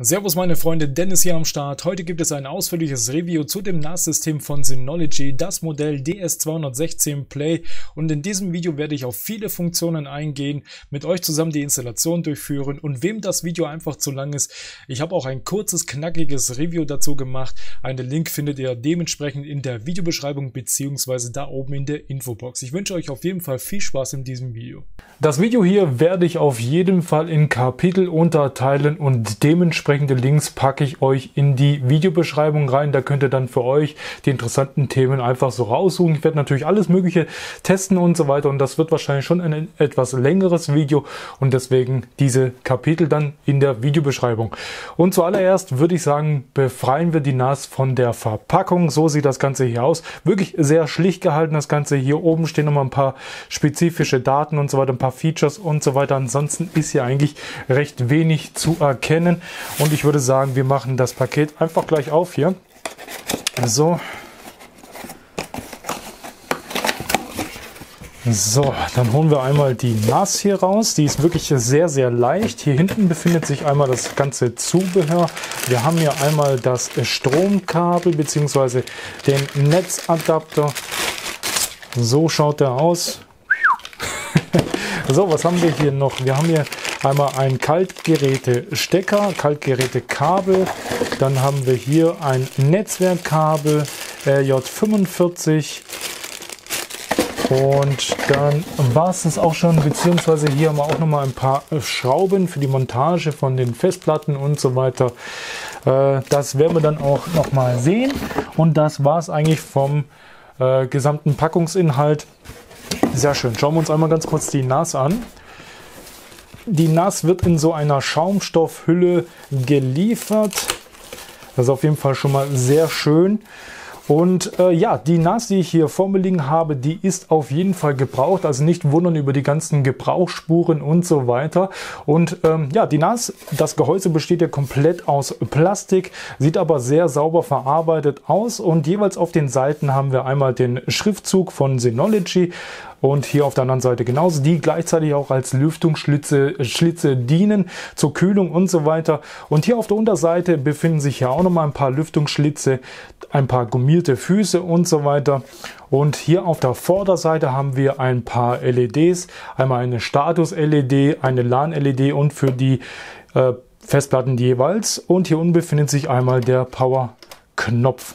Servus meine Freunde, Dennis hier am Start. Heute gibt es ein ausführliches Review zu dem NAS-System von Synology, das Modell DS216 Play und in diesem Video werde ich auf viele Funktionen eingehen, mit euch zusammen die Installation durchführen und wem das Video einfach zu lang ist, ich habe auch ein kurzes, knackiges Review dazu gemacht. Einen Link findet ihr dementsprechend in der Videobeschreibung bzw. da oben in der Infobox. Ich wünsche euch auf jeden Fall viel Spaß in diesem Video. Das Video hier werde ich auf jeden Fall in Kapitel unterteilen und dementsprechend entsprechende Links packe ich euch in die Videobeschreibung rein. Da könnt ihr dann für euch die interessanten Themen einfach so raussuchen. Ich werde natürlich alles Mögliche testen und so weiter. Und das wird wahrscheinlich schon ein etwas längeres Video und deswegen diese Kapitel dann in der Videobeschreibung. Und zuallererst würde ich sagen, befreien wir die NAS von der Verpackung. So sieht das Ganze hier aus. Wirklich sehr schlicht gehalten das Ganze. Hier oben stehen nochmal ein paar spezifische Daten und so weiter, ein paar Features und so weiter. Ansonsten ist hier eigentlich recht wenig zu erkennen. Und ich würde sagen, wir machen das Paket einfach gleich auf hier. So. So, dann holen wir einmal die NAS hier raus. Die ist wirklich sehr, sehr leicht. Hier hinten befindet sich einmal das ganze Zubehör. Wir haben hier einmal das Stromkabel bzw. den Netzadapter. So schaut der aus. So, was haben wir hier noch? Wir haben hier einmal ein Kaltgeräte-Stecker, Kaltgeräte-Kabel. Dann haben wir hier ein Netzwerkkabel RJ45. Und dann war es das auch schon, beziehungsweise hier haben wir auch nochmal ein paar äh, Schrauben für die Montage von den Festplatten und so weiter. Äh, das werden wir dann auch nochmal sehen. Und das war es eigentlich vom äh, gesamten Packungsinhalt. Sehr schön. Schauen wir uns einmal ganz kurz die NAS an. Die NAS wird in so einer Schaumstoffhülle geliefert. Das ist auf jeden Fall schon mal sehr schön. Und äh, ja, die NAS, die ich hier vor mir liegen habe, die ist auf jeden Fall gebraucht. Also nicht wundern über die ganzen Gebrauchsspuren und so weiter. Und ähm, ja, die NAS, das Gehäuse besteht ja komplett aus Plastik, sieht aber sehr sauber verarbeitet aus. Und jeweils auf den Seiten haben wir einmal den Schriftzug von Synology und hier auf der anderen Seite genauso, die gleichzeitig auch als Lüftungsschlitze Schlitze dienen zur Kühlung und so weiter. Und hier auf der Unterseite befinden sich ja auch nochmal ein paar Lüftungsschlitze, ein paar gummierte Füße und so weiter. Und hier auf der Vorderseite haben wir ein paar LEDs, einmal eine Status-LED, eine LAN-LED und für die äh, Festplatten jeweils. Und hier unten befindet sich einmal der Power-Knopf.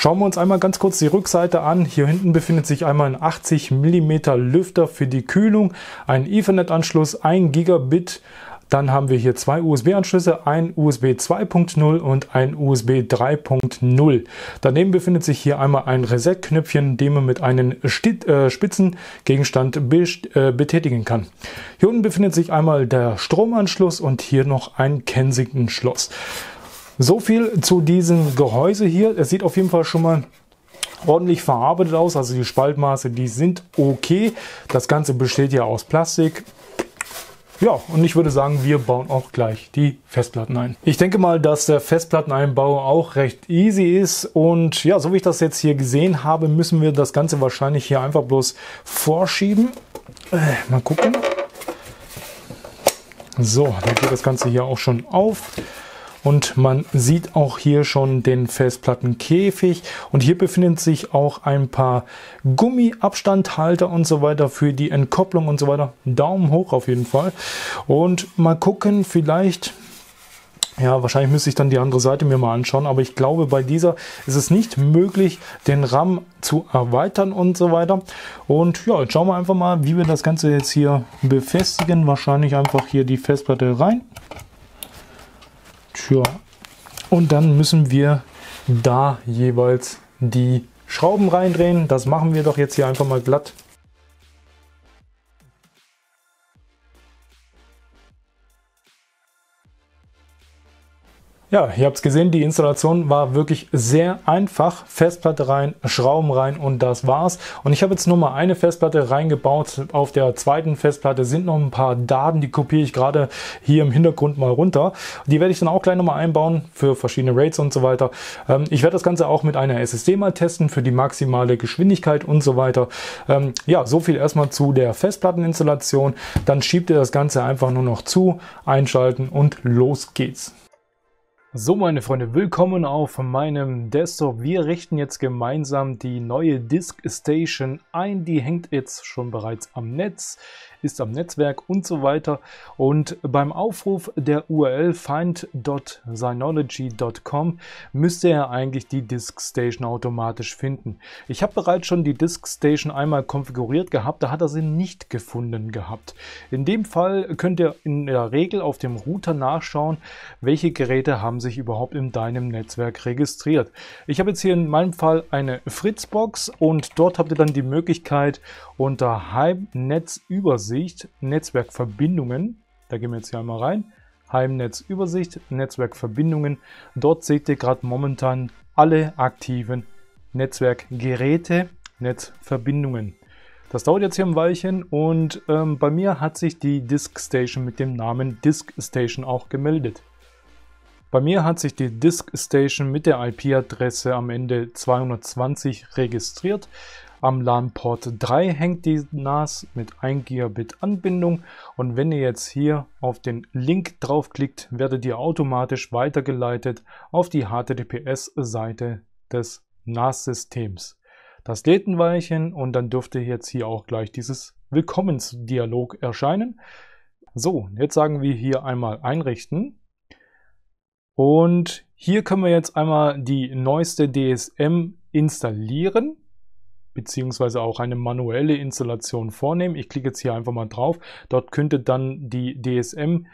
Schauen wir uns einmal ganz kurz die Rückseite an. Hier hinten befindet sich einmal ein 80 mm Lüfter für die Kühlung, ein Ethernet-Anschluss, ein Gigabit. Dann haben wir hier zwei USB-Anschlüsse, ein USB 2.0 und ein USB 3.0. Daneben befindet sich hier einmal ein Reset-Knöpfchen, den man mit einem äh, spitzen Gegenstand äh, betätigen kann. Hier unten befindet sich einmal der Stromanschluss und hier noch ein Kensington-Schloss. So viel zu diesem Gehäuse hier. Es sieht auf jeden Fall schon mal ordentlich verarbeitet aus. Also die Spaltmaße, die sind okay. Das Ganze besteht ja aus Plastik. Ja, und ich würde sagen, wir bauen auch gleich die Festplatten ein. Ich denke mal, dass der Festplatteneinbau auch recht easy ist. Und ja, so wie ich das jetzt hier gesehen habe, müssen wir das Ganze wahrscheinlich hier einfach bloß vorschieben. Äh, mal gucken. So, dann geht das Ganze hier auch schon auf und man sieht auch hier schon den Festplattenkäfig und hier befinden sich auch ein paar Gummiabstandhalter und so weiter für die Entkopplung und so weiter. Daumen hoch auf jeden Fall und mal gucken, vielleicht ja, wahrscheinlich müsste ich dann die andere Seite mir mal anschauen, aber ich glaube, bei dieser ist es nicht möglich, den RAM zu erweitern und so weiter. Und ja, jetzt schauen wir einfach mal, wie wir das Ganze jetzt hier befestigen. Wahrscheinlich einfach hier die Festplatte rein. Tja, und dann müssen wir da jeweils die Schrauben reindrehen. Das machen wir doch jetzt hier einfach mal glatt. Ja, ihr habt es gesehen, die Installation war wirklich sehr einfach. Festplatte rein, Schrauben rein und das war's. Und ich habe jetzt nur mal eine Festplatte reingebaut. Auf der zweiten Festplatte sind noch ein paar Daten, die kopiere ich gerade hier im Hintergrund mal runter. Die werde ich dann auch gleich nochmal einbauen für verschiedene Rates und so weiter. Ähm, ich werde das Ganze auch mit einer SSD mal testen für die maximale Geschwindigkeit und so weiter. Ähm, ja, so viel erstmal zu der Festplatteninstallation. Dann schiebt ihr das Ganze einfach nur noch zu, einschalten und los geht's. So meine Freunde, willkommen auf meinem Desktop. Wir richten jetzt gemeinsam die neue Disk Station ein. Die hängt jetzt schon bereits am Netz ist am Netzwerk und so weiter. Und beim Aufruf der URL find.synology.com müsste er eigentlich die Diskstation automatisch finden. Ich habe bereits schon die Diskstation einmal konfiguriert gehabt, da hat er sie nicht gefunden gehabt. In dem Fall könnt ihr in der Regel auf dem Router nachschauen, welche Geräte haben sich überhaupt in deinem Netzwerk registriert. Ich habe jetzt hier in meinem Fall eine Fritzbox und dort habt ihr dann die Möglichkeit unter Heimnetzübersicht Heimnetzübersicht, Netzwerkverbindungen. Da gehen wir jetzt hier einmal rein. Heimnetzübersicht, Netzwerkverbindungen. Dort seht ihr gerade momentan alle aktiven Netzwerkgeräte, Netzverbindungen. Das dauert jetzt hier ein Weilchen und ähm, bei mir hat sich die Disk Station mit dem Namen Disk Station auch gemeldet. Bei mir hat sich die Disk Station mit der IP-Adresse am Ende 220 registriert. Am LAN-Port 3 hängt die NAS mit 1 Gigabit Anbindung und wenn ihr jetzt hier auf den Link draufklickt, werdet ihr automatisch weitergeleitet auf die HTTPS-Seite des NAS-Systems. Das lädt ein Weilchen und dann dürfte jetzt hier auch gleich dieses Willkommensdialog erscheinen. So, jetzt sagen wir hier einmal einrichten. Und hier können wir jetzt einmal die neueste DSM installieren beziehungsweise auch eine manuelle Installation vornehmen. Ich klicke jetzt hier einfach mal drauf. Dort könnte dann die DSM,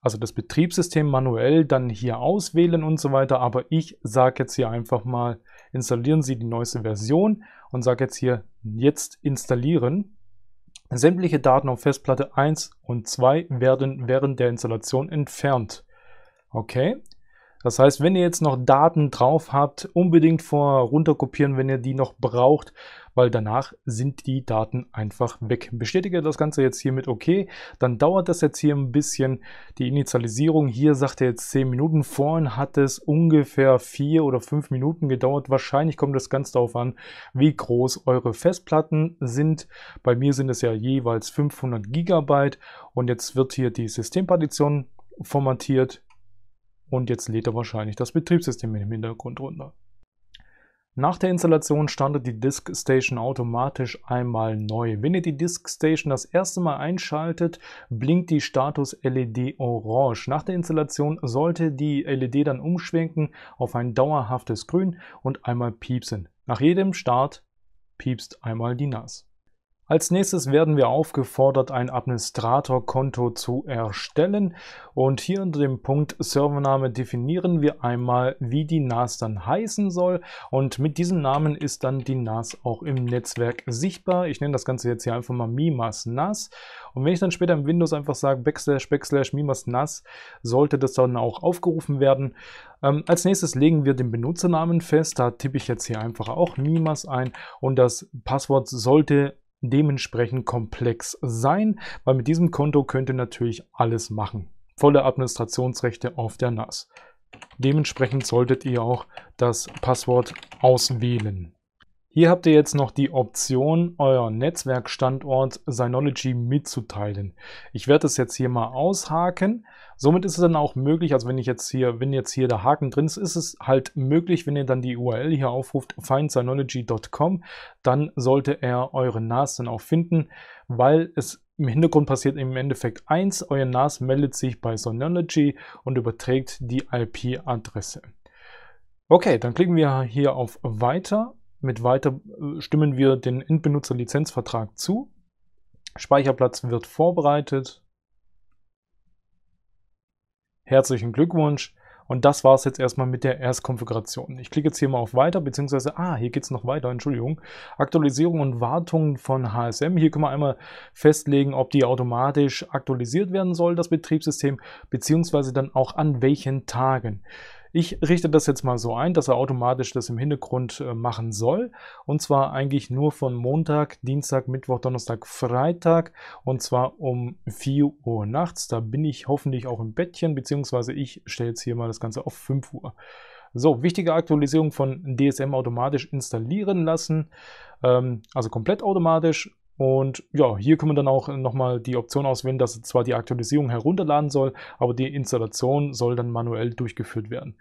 also das Betriebssystem manuell dann hier auswählen und so weiter. Aber ich sage jetzt hier einfach mal, installieren Sie die neueste Version und sage jetzt hier, jetzt installieren. Sämtliche Daten auf Festplatte 1 und 2 werden während der Installation entfernt. Okay, das heißt, wenn ihr jetzt noch Daten drauf habt, unbedingt vor runterkopieren, wenn ihr die noch braucht, weil danach sind die Daten einfach weg. Bestätige das Ganze jetzt hier mit OK, dann dauert das jetzt hier ein bisschen. Die Initialisierung hier sagt er jetzt 10 Minuten. Vorhin hat es ungefähr 4 oder 5 Minuten gedauert. Wahrscheinlich kommt das Ganze darauf an, wie groß eure Festplatten sind. Bei mir sind es ja jeweils 500 GB und jetzt wird hier die Systempartition formatiert und jetzt lädt er wahrscheinlich das Betriebssystem im Hintergrund runter. Nach der Installation startet die Disk Station automatisch einmal neu. Wenn ihr die Disk Station das erste Mal einschaltet, blinkt die Status-LED orange. Nach der Installation sollte die LED dann umschwenken auf ein dauerhaftes Grün und einmal piepsen. Nach jedem Start piepst einmal die NAS. Als nächstes werden wir aufgefordert, ein Administratorkonto zu erstellen. Und hier unter dem Punkt Servername definieren wir einmal, wie die NAS dann heißen soll. Und mit diesem Namen ist dann die NAS auch im Netzwerk sichtbar. Ich nenne das Ganze jetzt hier einfach mal Mimas NAS. Und wenn ich dann später im Windows einfach sage Backslash, Backslash, Mimas NAS, sollte das dann auch aufgerufen werden. Ähm, als nächstes legen wir den Benutzernamen fest. Da tippe ich jetzt hier einfach auch Mimas ein. Und das Passwort sollte dementsprechend komplex sein, weil mit diesem Konto könnt ihr natürlich alles machen. Volle Administrationsrechte auf der NAS. Dementsprechend solltet ihr auch das Passwort auswählen. Hier habt ihr jetzt noch die Option, euer Netzwerkstandort Synology mitzuteilen. Ich werde das jetzt hier mal aushaken. Somit ist es dann auch möglich, also wenn ich jetzt hier, wenn jetzt hier der Haken drin ist, ist es halt möglich, wenn ihr dann die URL hier aufruft, findsynology.com, dann sollte er eure NAS dann auch finden, weil es im Hintergrund passiert im Endeffekt eins, euer NAS meldet sich bei Synology und überträgt die IP-Adresse. Okay, dann klicken wir hier auf Weiter mit weiter äh, stimmen wir den Endbenutzer-Lizenzvertrag zu. Speicherplatz wird vorbereitet. Herzlichen Glückwunsch. Und das war es jetzt erstmal mit der Erstkonfiguration. Ich klicke jetzt hier mal auf Weiter, beziehungsweise, ah, hier geht es noch weiter, Entschuldigung. Aktualisierung und Wartung von HSM. Hier können wir einmal festlegen, ob die automatisch aktualisiert werden soll, das Betriebssystem, beziehungsweise dann auch an welchen Tagen. Ich richte das jetzt mal so ein, dass er automatisch das im Hintergrund äh, machen soll. Und zwar eigentlich nur von Montag, Dienstag, Mittwoch, Donnerstag, Freitag. Und zwar um 4 Uhr nachts. Da bin ich hoffentlich auch im Bettchen, beziehungsweise ich stelle jetzt hier mal das Ganze auf 5 Uhr. So, wichtige Aktualisierung von DSM automatisch installieren lassen. Ähm, also komplett automatisch und ja, hier kann man dann auch nochmal die Option auswählen, dass zwar die Aktualisierung herunterladen soll, aber die Installation soll dann manuell durchgeführt werden.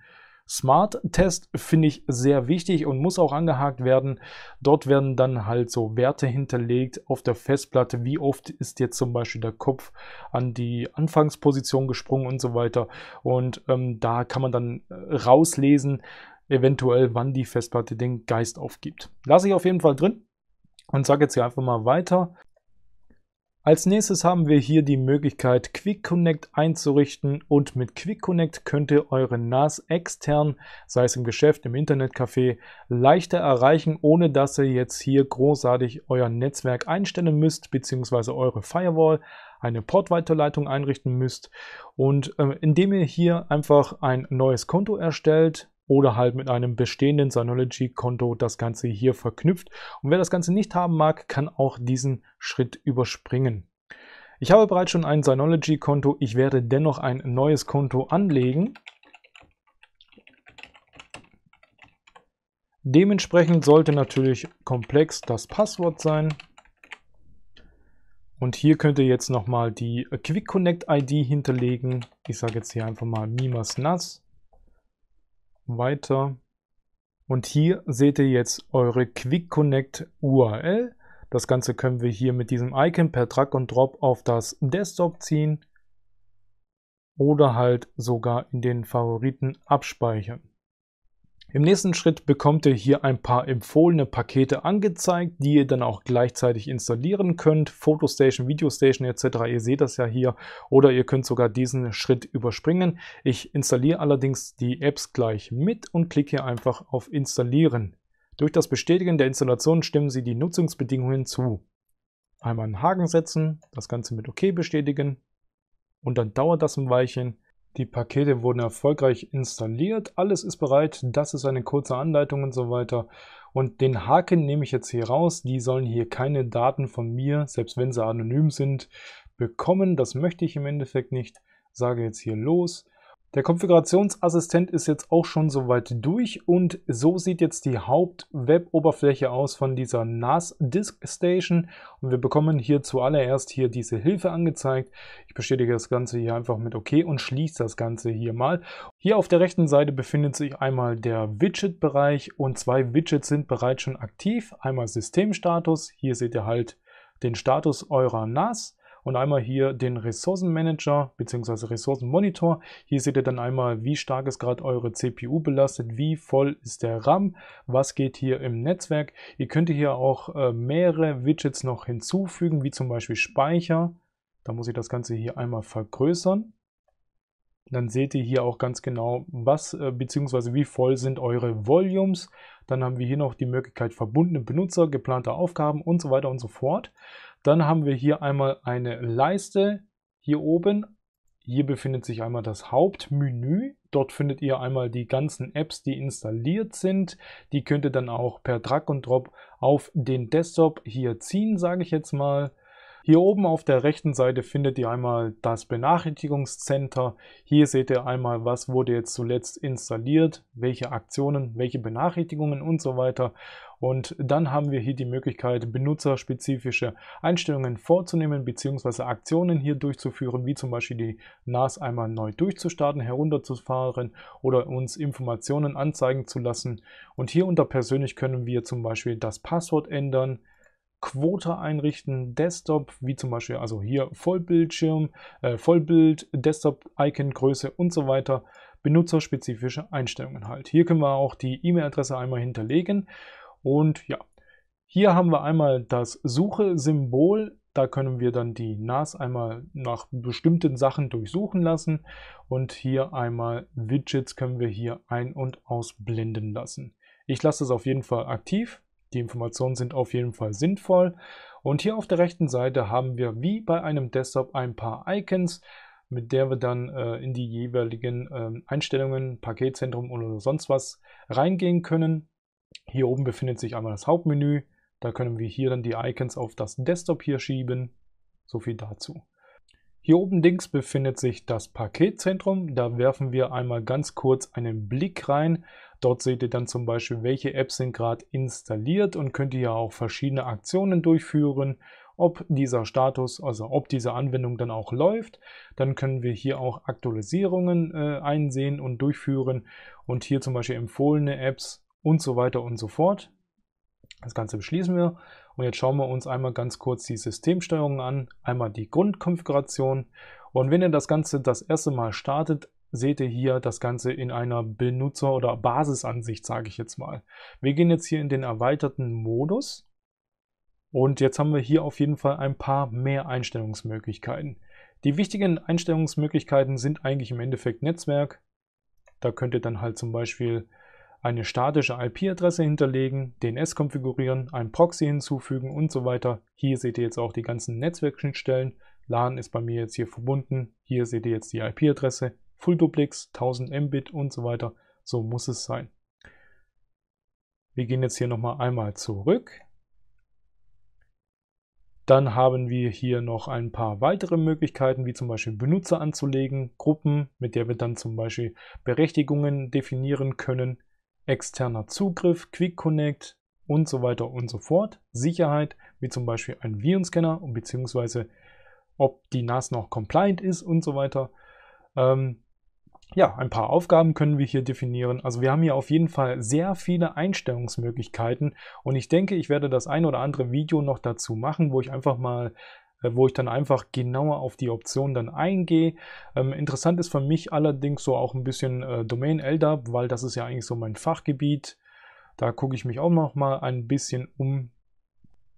Smart Test finde ich sehr wichtig und muss auch angehakt werden. Dort werden dann halt so Werte hinterlegt auf der Festplatte, wie oft ist jetzt zum Beispiel der Kopf an die Anfangsposition gesprungen und so weiter. Und ähm, da kann man dann äh, rauslesen, eventuell wann die Festplatte den Geist aufgibt. Lasse ich auf jeden Fall drin und sage jetzt hier einfach mal weiter. Als nächstes haben wir hier die Möglichkeit Quick Connect einzurichten und mit Quick Connect könnt ihr eure NAS extern, sei es im Geschäft, im Internetcafé, leichter erreichen, ohne dass ihr jetzt hier großartig euer Netzwerk einstellen müsst, beziehungsweise eure Firewall, eine Portweiterleitung einrichten müsst. Und äh, indem ihr hier einfach ein neues Konto erstellt, oder halt mit einem bestehenden Synology-Konto das Ganze hier verknüpft. Und wer das Ganze nicht haben mag, kann auch diesen Schritt überspringen. Ich habe bereits schon ein Synology-Konto, ich werde dennoch ein neues Konto anlegen. Dementsprechend sollte natürlich komplex das Passwort sein. Und hier könnt ihr jetzt nochmal die Quick Connect ID hinterlegen. Ich sage jetzt hier einfach mal Mimas NAS weiter. Und hier seht ihr jetzt eure Quick Connect URL. Das Ganze können wir hier mit diesem Icon per Drag und Drop auf das Desktop ziehen oder halt sogar in den Favoriten abspeichern. Im nächsten Schritt bekommt ihr hier ein paar empfohlene Pakete angezeigt, die ihr dann auch gleichzeitig installieren könnt. Fotostation, Videostation etc. Ihr seht das ja hier oder ihr könnt sogar diesen Schritt überspringen. Ich installiere allerdings die Apps gleich mit und klicke hier einfach auf Installieren. Durch das Bestätigen der Installation stimmen Sie die Nutzungsbedingungen zu. Einmal einen Haken setzen, das Ganze mit OK bestätigen und dann dauert das ein Weilchen die Pakete wurden erfolgreich installiert, alles ist bereit, das ist eine kurze Anleitung und so weiter. Und den Haken nehme ich jetzt hier raus, die sollen hier keine Daten von mir, selbst wenn sie anonym sind, bekommen. Das möchte ich im Endeffekt nicht. Sage jetzt hier los der Konfigurationsassistent ist jetzt auch schon soweit durch und so sieht jetzt die Haupt-Web-Oberfläche aus von dieser NAS Disk Station und wir bekommen hier zuallererst hier diese Hilfe angezeigt. Ich bestätige das Ganze hier einfach mit OK und schließe das Ganze hier mal. Hier auf der rechten Seite befindet sich einmal der Widget-Bereich und zwei Widgets sind bereits schon aktiv. Einmal Systemstatus, hier seht ihr halt den Status eurer NAS und einmal hier den Ressourcenmanager bzw. Ressourcenmonitor. Hier seht ihr dann einmal, wie stark ist gerade eure CPU belastet, wie voll ist der RAM, was geht hier im Netzwerk. Ihr könnt hier auch äh, mehrere Widgets noch hinzufügen, wie zum Beispiel Speicher. Da muss ich das Ganze hier einmal vergrößern dann seht ihr hier auch ganz genau, was äh, bzw. wie voll sind eure Volumes. Dann haben wir hier noch die Möglichkeit verbundene Benutzer, geplante Aufgaben und so weiter und so fort. Dann haben wir hier einmal eine Leiste hier oben. Hier befindet sich einmal das Hauptmenü. Dort findet ihr einmal die ganzen Apps, die installiert sind. Die könnt ihr dann auch per Drag und Drop auf den Desktop hier ziehen, sage ich jetzt mal. Hier oben auf der rechten Seite findet ihr einmal das Benachrichtigungscenter. Hier seht ihr einmal, was wurde jetzt zuletzt installiert, welche Aktionen, welche Benachrichtigungen und so weiter. Und dann haben wir hier die Möglichkeit, benutzerspezifische Einstellungen vorzunehmen bzw. Aktionen hier durchzuführen, wie zum Beispiel die NAS einmal neu durchzustarten, herunterzufahren oder uns Informationen anzeigen zu lassen. Und hier unter persönlich können wir zum Beispiel das Passwort ändern, Quota einrichten, Desktop, wie zum Beispiel also hier Vollbildschirm, äh, Vollbild, Desktop-Icon-Größe und so weiter, benutzerspezifische Einstellungen halt. Hier können wir auch die E-Mail-Adresse einmal hinterlegen und ja, hier haben wir einmal das Suche-Symbol. Da können wir dann die NAS einmal nach bestimmten Sachen durchsuchen lassen. Und hier einmal Widgets können wir hier ein- und ausblenden lassen. Ich lasse das auf jeden Fall aktiv. Die Informationen sind auf jeden Fall sinnvoll. Und hier auf der rechten Seite haben wir wie bei einem Desktop ein paar Icons, mit der wir dann äh, in die jeweiligen äh, Einstellungen, Paketzentrum oder sonst was reingehen können. Hier oben befindet sich einmal das Hauptmenü. Da können wir hier dann die Icons auf das Desktop hier schieben. So viel dazu. Hier oben links befindet sich das Paketzentrum. Da werfen wir einmal ganz kurz einen Blick rein. Dort seht ihr dann zum Beispiel, welche Apps sind gerade installiert und könnt ihr ja auch verschiedene Aktionen durchführen, ob dieser Status, also ob diese Anwendung dann auch läuft. Dann können wir hier auch Aktualisierungen äh, einsehen und durchführen und hier zum Beispiel empfohlene Apps und so weiter und so fort. Das Ganze beschließen wir. Und jetzt schauen wir uns einmal ganz kurz die Systemsteuerung an, einmal die Grundkonfiguration. Und wenn ihr das Ganze das erste Mal startet, seht ihr hier das Ganze in einer Benutzer- oder Basisansicht, sage ich jetzt mal. Wir gehen jetzt hier in den erweiterten Modus. Und jetzt haben wir hier auf jeden Fall ein paar mehr Einstellungsmöglichkeiten. Die wichtigen Einstellungsmöglichkeiten sind eigentlich im Endeffekt Netzwerk. Da könnt ihr dann halt zum Beispiel eine statische IP-Adresse hinterlegen, DNS konfigurieren, einen Proxy hinzufügen und so weiter. Hier seht ihr jetzt auch die ganzen Netzwerkschnittstellen. LAN ist bei mir jetzt hier verbunden. Hier seht ihr jetzt die IP-Adresse, Full Duplex, 1000 Mbit und so weiter. So muss es sein. Wir gehen jetzt hier nochmal einmal zurück. Dann haben wir hier noch ein paar weitere Möglichkeiten, wie zum Beispiel Benutzer anzulegen, Gruppen, mit der wir dann zum Beispiel Berechtigungen definieren können externer Zugriff, Quick Connect und so weiter und so fort. Sicherheit, wie zum Beispiel ein Virenscanner, beziehungsweise ob die NAS noch compliant ist und so weiter. Ähm, ja, ein paar Aufgaben können wir hier definieren. Also wir haben hier auf jeden Fall sehr viele Einstellungsmöglichkeiten und ich denke, ich werde das ein oder andere Video noch dazu machen, wo ich einfach mal äh, wo ich dann einfach genauer auf die Option dann eingehe. Ähm, interessant ist für mich allerdings so auch ein bisschen äh, Domain LDAP, weil das ist ja eigentlich so mein Fachgebiet. Da gucke ich mich auch noch mal ein bisschen um.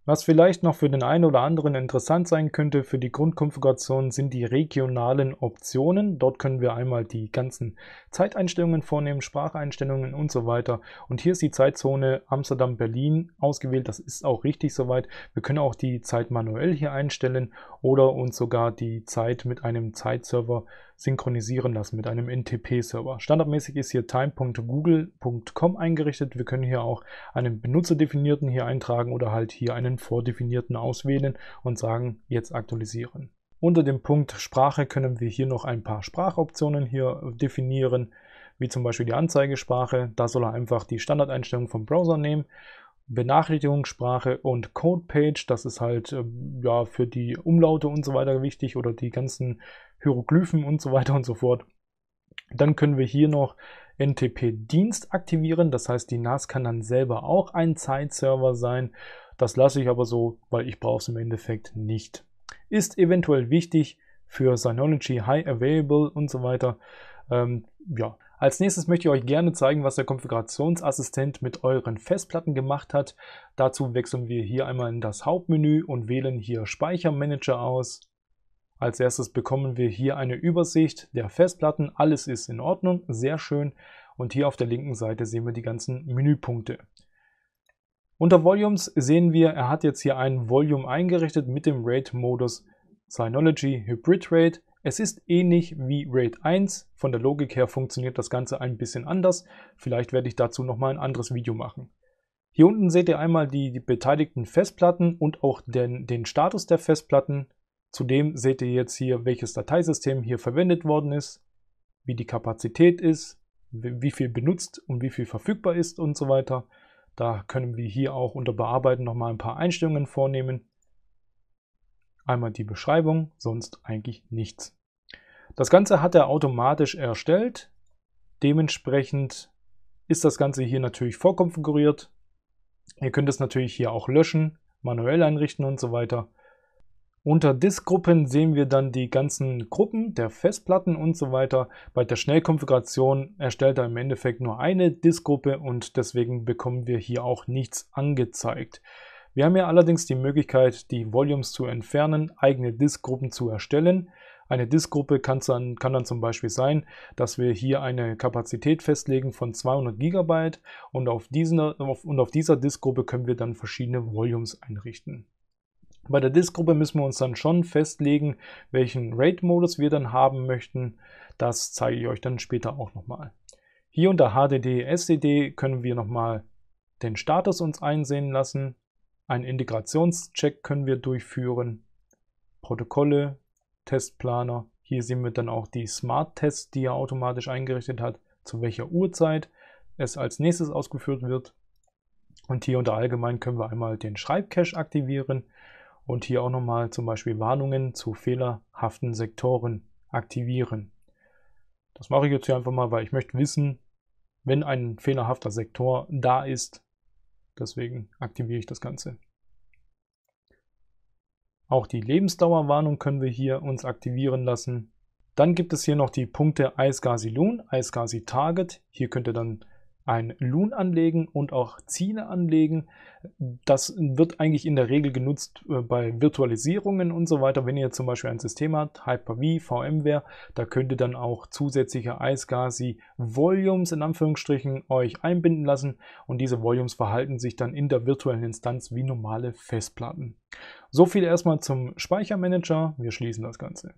Was vielleicht noch für den einen oder anderen interessant sein könnte für die Grundkonfiguration sind die regionalen Optionen. Dort können wir einmal die ganzen Zeiteinstellungen vornehmen, Spracheinstellungen und so weiter. Und hier ist die Zeitzone Amsterdam-Berlin ausgewählt. Das ist auch richtig soweit. Wir können auch die Zeit manuell hier einstellen oder uns sogar die Zeit mit einem Zeitserver synchronisieren lassen mit einem NTP-Server. Standardmäßig ist hier time.google.com eingerichtet. Wir können hier auch einen benutzerdefinierten hier eintragen oder halt hier einen vordefinierten auswählen und sagen, jetzt aktualisieren. Unter dem Punkt Sprache können wir hier noch ein paar Sprachoptionen hier definieren, wie zum Beispiel die Anzeigesprache. Da soll er einfach die Standardeinstellung vom Browser nehmen. Benachrichtigungssprache und Codepage. Das ist halt ähm, ja für die Umlaute und so weiter wichtig oder die ganzen Hieroglyphen und so weiter und so fort. Dann können wir hier noch NTP-Dienst aktivieren. Das heißt, die NAS kann dann selber auch ein Zeitserver sein. Das lasse ich aber so, weil ich brauche es im Endeffekt nicht. Ist eventuell wichtig für Synology, High Available und so weiter. Ähm, ja. Als nächstes möchte ich euch gerne zeigen, was der Konfigurationsassistent mit euren Festplatten gemacht hat. Dazu wechseln wir hier einmal in das Hauptmenü und wählen hier Speichermanager aus. Als erstes bekommen wir hier eine Übersicht der Festplatten. Alles ist in Ordnung, sehr schön. Und hier auf der linken Seite sehen wir die ganzen Menüpunkte. Unter Volumes sehen wir, er hat jetzt hier ein Volume eingerichtet mit dem RAID-Modus Synology Hybrid RAID. Es ist ähnlich wie RAID 1. Von der Logik her funktioniert das Ganze ein bisschen anders. Vielleicht werde ich dazu nochmal ein anderes Video machen. Hier unten seht ihr einmal die, die beteiligten Festplatten und auch den, den Status der Festplatten. Zudem seht ihr jetzt hier, welches Dateisystem hier verwendet worden ist, wie die Kapazität ist, wie viel benutzt und wie viel verfügbar ist und so weiter. Da können wir hier auch unter Bearbeiten nochmal ein paar Einstellungen vornehmen. Einmal die Beschreibung, sonst eigentlich nichts. Das Ganze hat er automatisch erstellt. Dementsprechend ist das Ganze hier natürlich vorkonfiguriert. Ihr könnt es natürlich hier auch löschen, manuell einrichten und so weiter. Unter Diskgruppen sehen wir dann die ganzen Gruppen der Festplatten und so weiter. Bei der Schnellkonfiguration erstellt er im Endeffekt nur eine Diskgruppe und deswegen bekommen wir hier auch nichts angezeigt. Wir haben hier allerdings die Möglichkeit, die Volumes zu entfernen, eigene Diskgruppen zu erstellen. Eine Diskgruppe kann dann, kann dann zum Beispiel sein, dass wir hier eine Kapazität festlegen von 200 GB und auf, diesen, auf, und auf dieser Diskgruppe können wir dann verschiedene Volumes einrichten. Bei der Disk-Gruppe müssen wir uns dann schon festlegen, welchen rate modus wir dann haben möchten. Das zeige ich euch dann später auch nochmal. Hier unter HDD, SDD können wir nochmal den Status uns einsehen lassen. Einen Integrationscheck können wir durchführen. Protokolle, Testplaner. Hier sehen wir dann auch die Smart-Tests, die er automatisch eingerichtet hat, zu welcher Uhrzeit es als nächstes ausgeführt wird. Und hier unter Allgemein können wir einmal den Schreibcache aktivieren und hier auch nochmal zum Beispiel Warnungen zu fehlerhaften Sektoren aktivieren. Das mache ich jetzt hier einfach mal, weil ich möchte wissen, wenn ein fehlerhafter Sektor da ist. Deswegen aktiviere ich das Ganze. Auch die Lebensdauerwarnung können wir hier uns aktivieren lassen. Dann gibt es hier noch die Punkte Eisgasi Loon, Eisgasi Target. Hier könnt ihr dann ein Loon anlegen und auch Ziele anlegen. Das wird eigentlich in der Regel genutzt äh, bei Virtualisierungen und so weiter. Wenn ihr zum Beispiel ein System habt, Hyper-V, VMware, da könnt ihr dann auch zusätzliche iSCSI Volumes in Anführungsstrichen euch einbinden lassen und diese Volumes verhalten sich dann in der virtuellen Instanz wie normale Festplatten. So viel erstmal zum Speichermanager. Wir schließen das Ganze.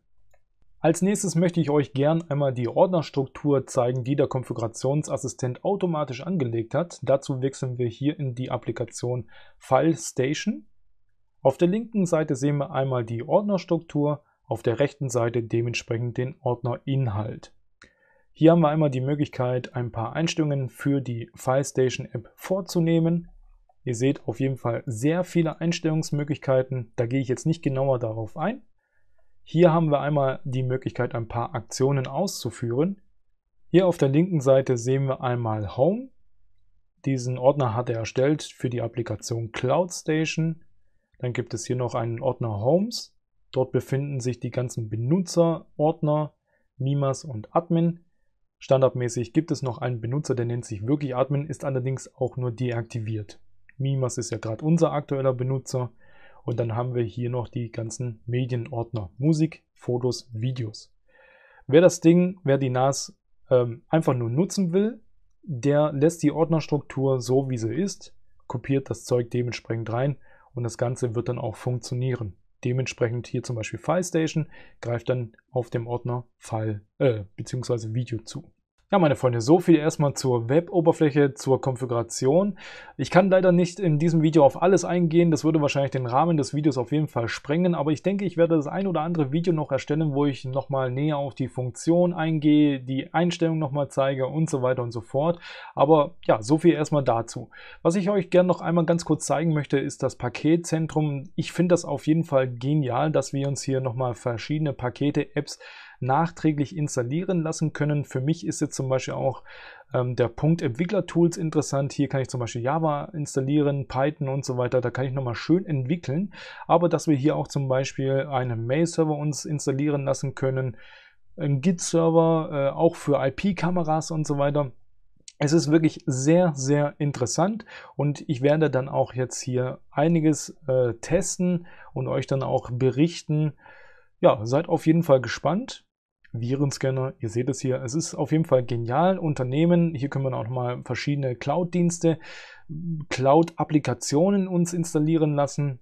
Als nächstes möchte ich euch gern einmal die Ordnerstruktur zeigen, die der Konfigurationsassistent automatisch angelegt hat. Dazu wechseln wir hier in die Applikation File Station. Auf der linken Seite sehen wir einmal die Ordnerstruktur, auf der rechten Seite dementsprechend den Ordnerinhalt. Hier haben wir einmal die Möglichkeit, ein paar Einstellungen für die FileStation App vorzunehmen. Ihr seht auf jeden Fall sehr viele Einstellungsmöglichkeiten. Da gehe ich jetzt nicht genauer darauf ein. Hier haben wir einmal die Möglichkeit, ein paar Aktionen auszuführen. Hier auf der linken Seite sehen wir einmal Home. Diesen Ordner hat er erstellt für die Applikation Cloud Station. Dann gibt es hier noch einen Ordner Homes. Dort befinden sich die ganzen Benutzerordner, Mimas und Admin. Standardmäßig gibt es noch einen Benutzer, der nennt sich wirklich Admin, ist allerdings auch nur deaktiviert. Mimas ist ja gerade unser aktueller Benutzer. Und dann haben wir hier noch die ganzen Medienordner. Musik, Fotos, Videos. Wer das Ding, wer die NAS ähm, einfach nur nutzen will, der lässt die Ordnerstruktur so, wie sie ist, kopiert das Zeug dementsprechend rein und das Ganze wird dann auch funktionieren. Dementsprechend hier zum Beispiel FileStation greift dann auf dem Ordner File äh, bzw. Video zu. Ja, meine Freunde, so viel erstmal zur Web-Oberfläche, zur Konfiguration. Ich kann leider nicht in diesem Video auf alles eingehen, das würde wahrscheinlich den Rahmen des Videos auf jeden Fall sprengen, aber ich denke, ich werde das ein oder andere Video noch erstellen, wo ich nochmal näher auf die Funktion eingehe, die Einstellung nochmal zeige und so weiter und so fort. Aber ja, so viel erstmal dazu. Was ich euch gerne noch einmal ganz kurz zeigen möchte, ist das Paketzentrum. Ich finde das auf jeden Fall genial, dass wir uns hier nochmal verschiedene Pakete, Apps, nachträglich installieren lassen können. Für mich ist jetzt zum Beispiel auch ähm, der Punkt Entwickler-Tools interessant. Hier kann ich zum Beispiel Java installieren, Python und so weiter. Da kann ich nochmal schön entwickeln. Aber dass wir hier auch zum Beispiel einen Mail-Server uns installieren lassen können, einen Git-Server, äh, auch für IP-Kameras und so weiter. Es ist wirklich sehr, sehr interessant und ich werde dann auch jetzt hier einiges äh, testen und euch dann auch berichten. Ja, seid auf jeden Fall gespannt. Virenscanner, ihr seht es hier, es ist auf jeden Fall genial. Unternehmen, hier können wir auch mal verschiedene Cloud-Dienste, Cloud-Applikationen uns installieren lassen.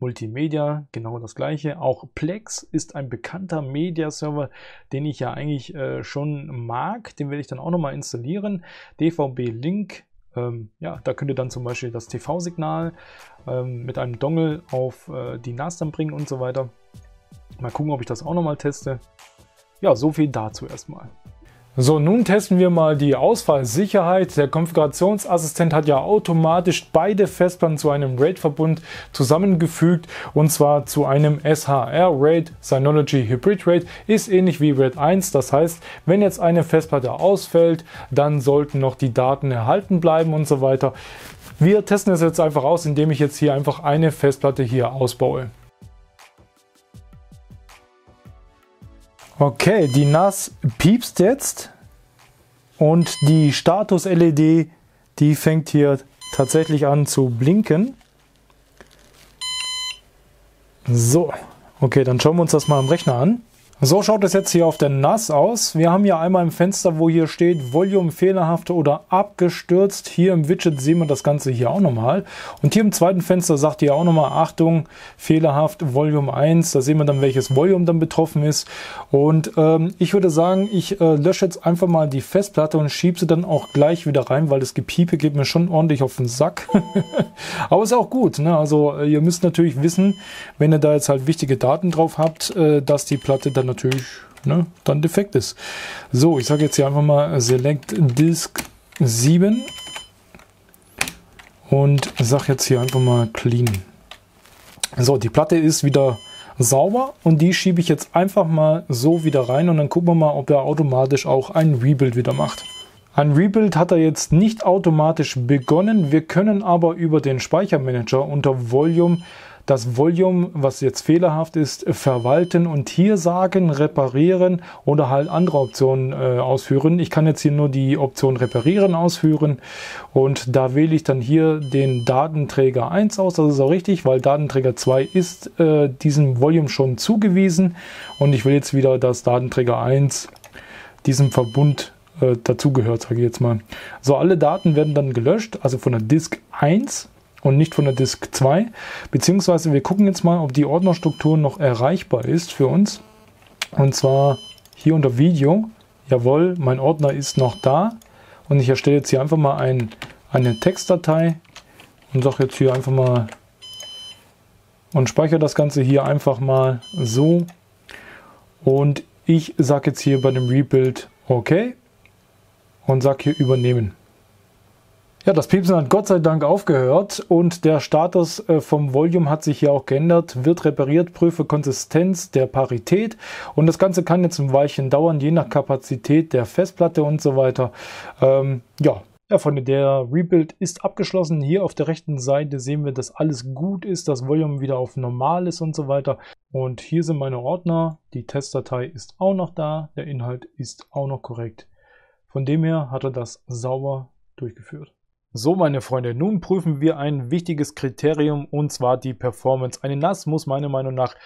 Multimedia, genau das gleiche. Auch Plex ist ein bekannter Media-Server, den ich ja eigentlich äh, schon mag. Den werde ich dann auch nochmal installieren. DVB Link, ähm, ja, da könnt ihr dann zum Beispiel das TV-Signal ähm, mit einem Dongle auf äh, die NAS dann bringen und so weiter. Mal gucken, ob ich das auch nochmal teste. Ja, so viel dazu erstmal. So, nun testen wir mal die Ausfallsicherheit. Der Konfigurationsassistent hat ja automatisch beide Festplatten zu einem RAID-Verbund zusammengefügt und zwar zu einem SHR-RAID. Synology Hybrid RAID ist ähnlich wie RAID 1. Das heißt, wenn jetzt eine Festplatte ausfällt, dann sollten noch die Daten erhalten bleiben und so weiter. Wir testen es jetzt einfach aus, indem ich jetzt hier einfach eine Festplatte hier ausbaue. Okay, die NAS piepst jetzt und die Status-LED, die fängt hier tatsächlich an zu blinken. So, okay, dann schauen wir uns das mal am Rechner an. So schaut es jetzt hier auf der NAS aus. Wir haben hier einmal im Fenster, wo hier steht, Volume fehlerhaft oder abgestürzt. Hier im Widget sehen wir das Ganze hier auch nochmal. Und hier im zweiten Fenster sagt ihr auch nochmal, Achtung, fehlerhaft, Volume 1. Da sehen wir dann, welches Volume dann betroffen ist. Und ähm, ich würde sagen, ich äh, lösche jetzt einfach mal die Festplatte und schiebe sie dann auch gleich wieder rein, weil das Gepiepe geht mir schon ordentlich auf den Sack. Aber ist auch gut. Ne? Also äh, ihr müsst natürlich wissen, wenn ihr da jetzt halt wichtige Daten drauf habt, äh, dass die Platte dann natürlich ne, dann defekt ist. So, ich sage jetzt hier einfach mal Select Disk 7 und sage jetzt hier einfach mal Clean. So, die Platte ist wieder sauber und die schiebe ich jetzt einfach mal so wieder rein und dann gucken wir mal, ob er automatisch auch ein Rebuild wieder macht. Ein Rebuild hat er jetzt nicht automatisch begonnen. Wir können aber über den Speichermanager unter Volume das Volume, was jetzt fehlerhaft ist, verwalten und hier sagen, reparieren oder halt andere Optionen äh, ausführen. Ich kann jetzt hier nur die Option reparieren ausführen und da wähle ich dann hier den Datenträger 1 aus. Das ist auch richtig, weil Datenträger 2 ist äh, diesem Volume schon zugewiesen und ich will jetzt wieder, dass Datenträger 1 diesem Verbund äh, dazugehört, sage ich jetzt mal. So, alle Daten werden dann gelöscht, also von der Disk 1 und nicht von der Disk 2. Beziehungsweise wir gucken jetzt mal, ob die Ordnerstruktur noch erreichbar ist für uns. Und zwar hier unter Video. Jawohl, mein Ordner ist noch da. Und ich erstelle jetzt hier einfach mal ein, eine Textdatei und sage jetzt hier einfach mal und speichere das Ganze hier einfach mal so. Und ich sage jetzt hier bei dem Rebuild OK und sage hier übernehmen. Ja, das Piepsen hat Gott sei Dank aufgehört und der Status äh, vom Volume hat sich hier auch geändert, wird repariert, prüfe Konsistenz der Parität und das Ganze kann jetzt ein Weilchen dauern, je nach Kapazität der Festplatte und so weiter. Ähm, ja, ja, Freunde, der Rebuild ist abgeschlossen. Hier auf der rechten Seite sehen wir, dass alles gut ist, das Volume wieder auf normal ist und so weiter. Und hier sind meine Ordner. Die Testdatei ist auch noch da. Der Inhalt ist auch noch korrekt. Von dem her hat er das sauber durchgeführt. So, meine Freunde, nun prüfen wir ein wichtiges Kriterium und zwar die Performance. Eine NAS muss meiner Meinung nach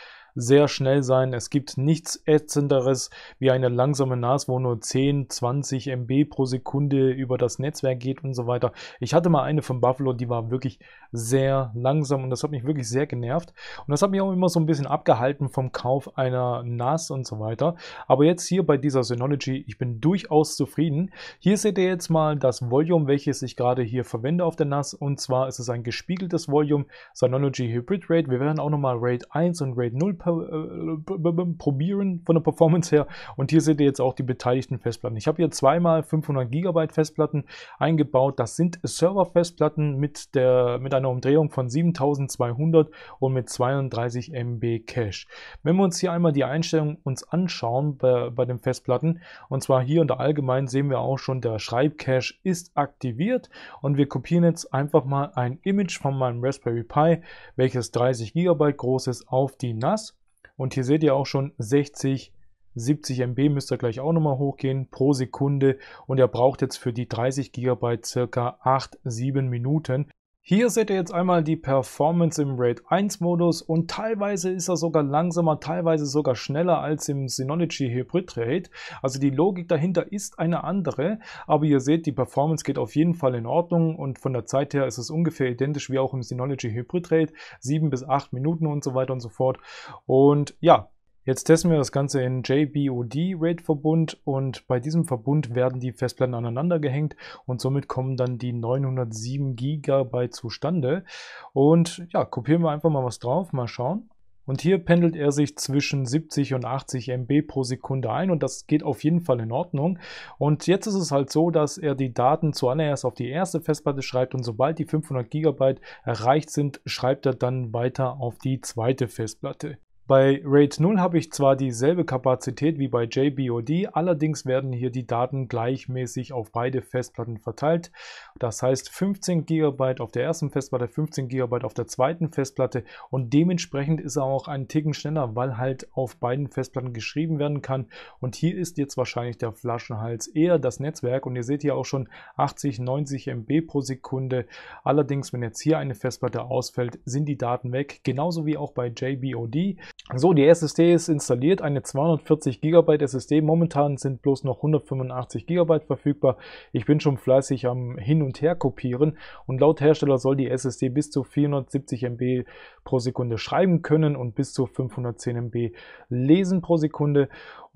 sehr schnell sein. Es gibt nichts ätzenderes wie eine langsame NAS, wo nur 10, 20 MB pro Sekunde über das Netzwerk geht und so weiter. Ich hatte mal eine von Buffalo, die war wirklich sehr langsam und das hat mich wirklich sehr genervt. Und das hat mich auch immer so ein bisschen abgehalten vom Kauf einer NAS und so weiter. Aber jetzt hier bei dieser Synology, ich bin durchaus zufrieden. Hier seht ihr jetzt mal das Volume, welches ich gerade hier verwende auf der NAS. Und zwar ist es ein gespiegeltes Volume, Synology Hybrid Rate. Wir werden auch nochmal Rate 1 und Rate 0 äh, äh, probieren von der Performance her. Und hier seht ihr jetzt auch die beteiligten Festplatten. Ich habe hier zweimal 500 GB Festplatten eingebaut. Das sind Server-Festplatten mit, mit einer Umdrehung von 7200 und mit 32 MB Cache. Wenn wir uns hier einmal die Einstellungen uns anschauen bei, bei den Festplatten, und zwar hier unter allgemein sehen wir auch schon, der Schreibcache ist aktiviert und wir kopieren jetzt einfach mal ein Image von meinem Raspberry Pi, welches 30 GB groß ist, auf die NAS und hier seht ihr auch schon 60, 70 MB müsst ihr gleich auch nochmal hochgehen pro Sekunde. Und er braucht jetzt für die 30 GB circa 8, 7 Minuten. Hier seht ihr jetzt einmal die Performance im RAID 1 Modus und teilweise ist er sogar langsamer, teilweise sogar schneller als im Synology Hybrid RAID. Also die Logik dahinter ist eine andere, aber ihr seht, die Performance geht auf jeden Fall in Ordnung und von der Zeit her ist es ungefähr identisch wie auch im Synology Hybrid RAID, 7 bis 8 Minuten und so weiter und so fort. Und ja, Jetzt testen wir das Ganze in JBOD-RAID-Verbund und bei diesem Verbund werden die Festplatten aneinander gehängt und somit kommen dann die 907 GB zustande. Und ja, kopieren wir einfach mal was drauf, mal schauen. Und hier pendelt er sich zwischen 70 und 80 MB pro Sekunde ein und das geht auf jeden Fall in Ordnung. Und jetzt ist es halt so, dass er die Daten zuallererst auf die erste Festplatte schreibt und sobald die 500 GB erreicht sind, schreibt er dann weiter auf die zweite Festplatte. Bei RAID 0 habe ich zwar dieselbe Kapazität wie bei JBOD, allerdings werden hier die Daten gleichmäßig auf beide Festplatten verteilt. Das heißt 15 GB auf der ersten Festplatte, 15 GB auf der zweiten Festplatte und dementsprechend ist er auch einen Ticken schneller, weil halt auf beiden Festplatten geschrieben werden kann. Und hier ist jetzt wahrscheinlich der Flaschenhals eher das Netzwerk und ihr seht hier auch schon 80, 90 MB pro Sekunde. Allerdings, wenn jetzt hier eine Festplatte ausfällt, sind die Daten weg, genauso wie auch bei JBOD. So, die SSD ist installiert, eine 240 GB SSD. Momentan sind bloß noch 185 GB verfügbar. Ich bin schon fleißig am Hin- und Her kopieren und laut Hersteller soll die SSD bis zu 470 MB pro Sekunde schreiben können und bis zu 510 MB lesen pro Sekunde.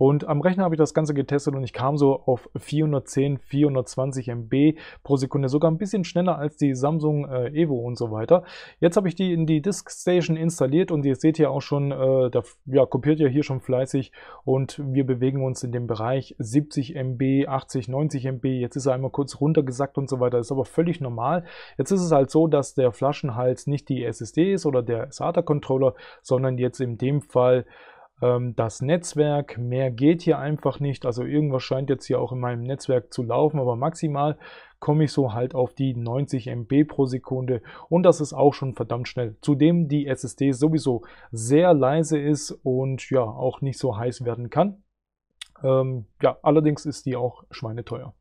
Und am Rechner habe ich das Ganze getestet und ich kam so auf 410, 420 MB pro Sekunde, sogar ein bisschen schneller als die Samsung äh, Evo und so weiter. Jetzt habe ich die in die Disk Station installiert und ihr seht hier auch schon, äh, da ja, kopiert ja hier schon fleißig und wir bewegen uns in dem Bereich 70 MB, 80, 90 MB. Jetzt ist er einmal kurz runtergesackt und so weiter, ist aber völlig normal. Jetzt ist es halt so, dass der Flaschenhals nicht die SSD ist oder der SATA-Controller, sondern jetzt in dem Fall ähm, das Netzwerk, mehr geht hier einfach nicht. Also irgendwas scheint jetzt hier auch in meinem Netzwerk zu laufen, aber maximal komme ich so halt auf die 90 MB pro Sekunde und das ist auch schon verdammt schnell. Zudem die SSD sowieso sehr leise ist und ja auch nicht so heiß werden kann. Ähm, ja, allerdings ist die auch schweineteuer.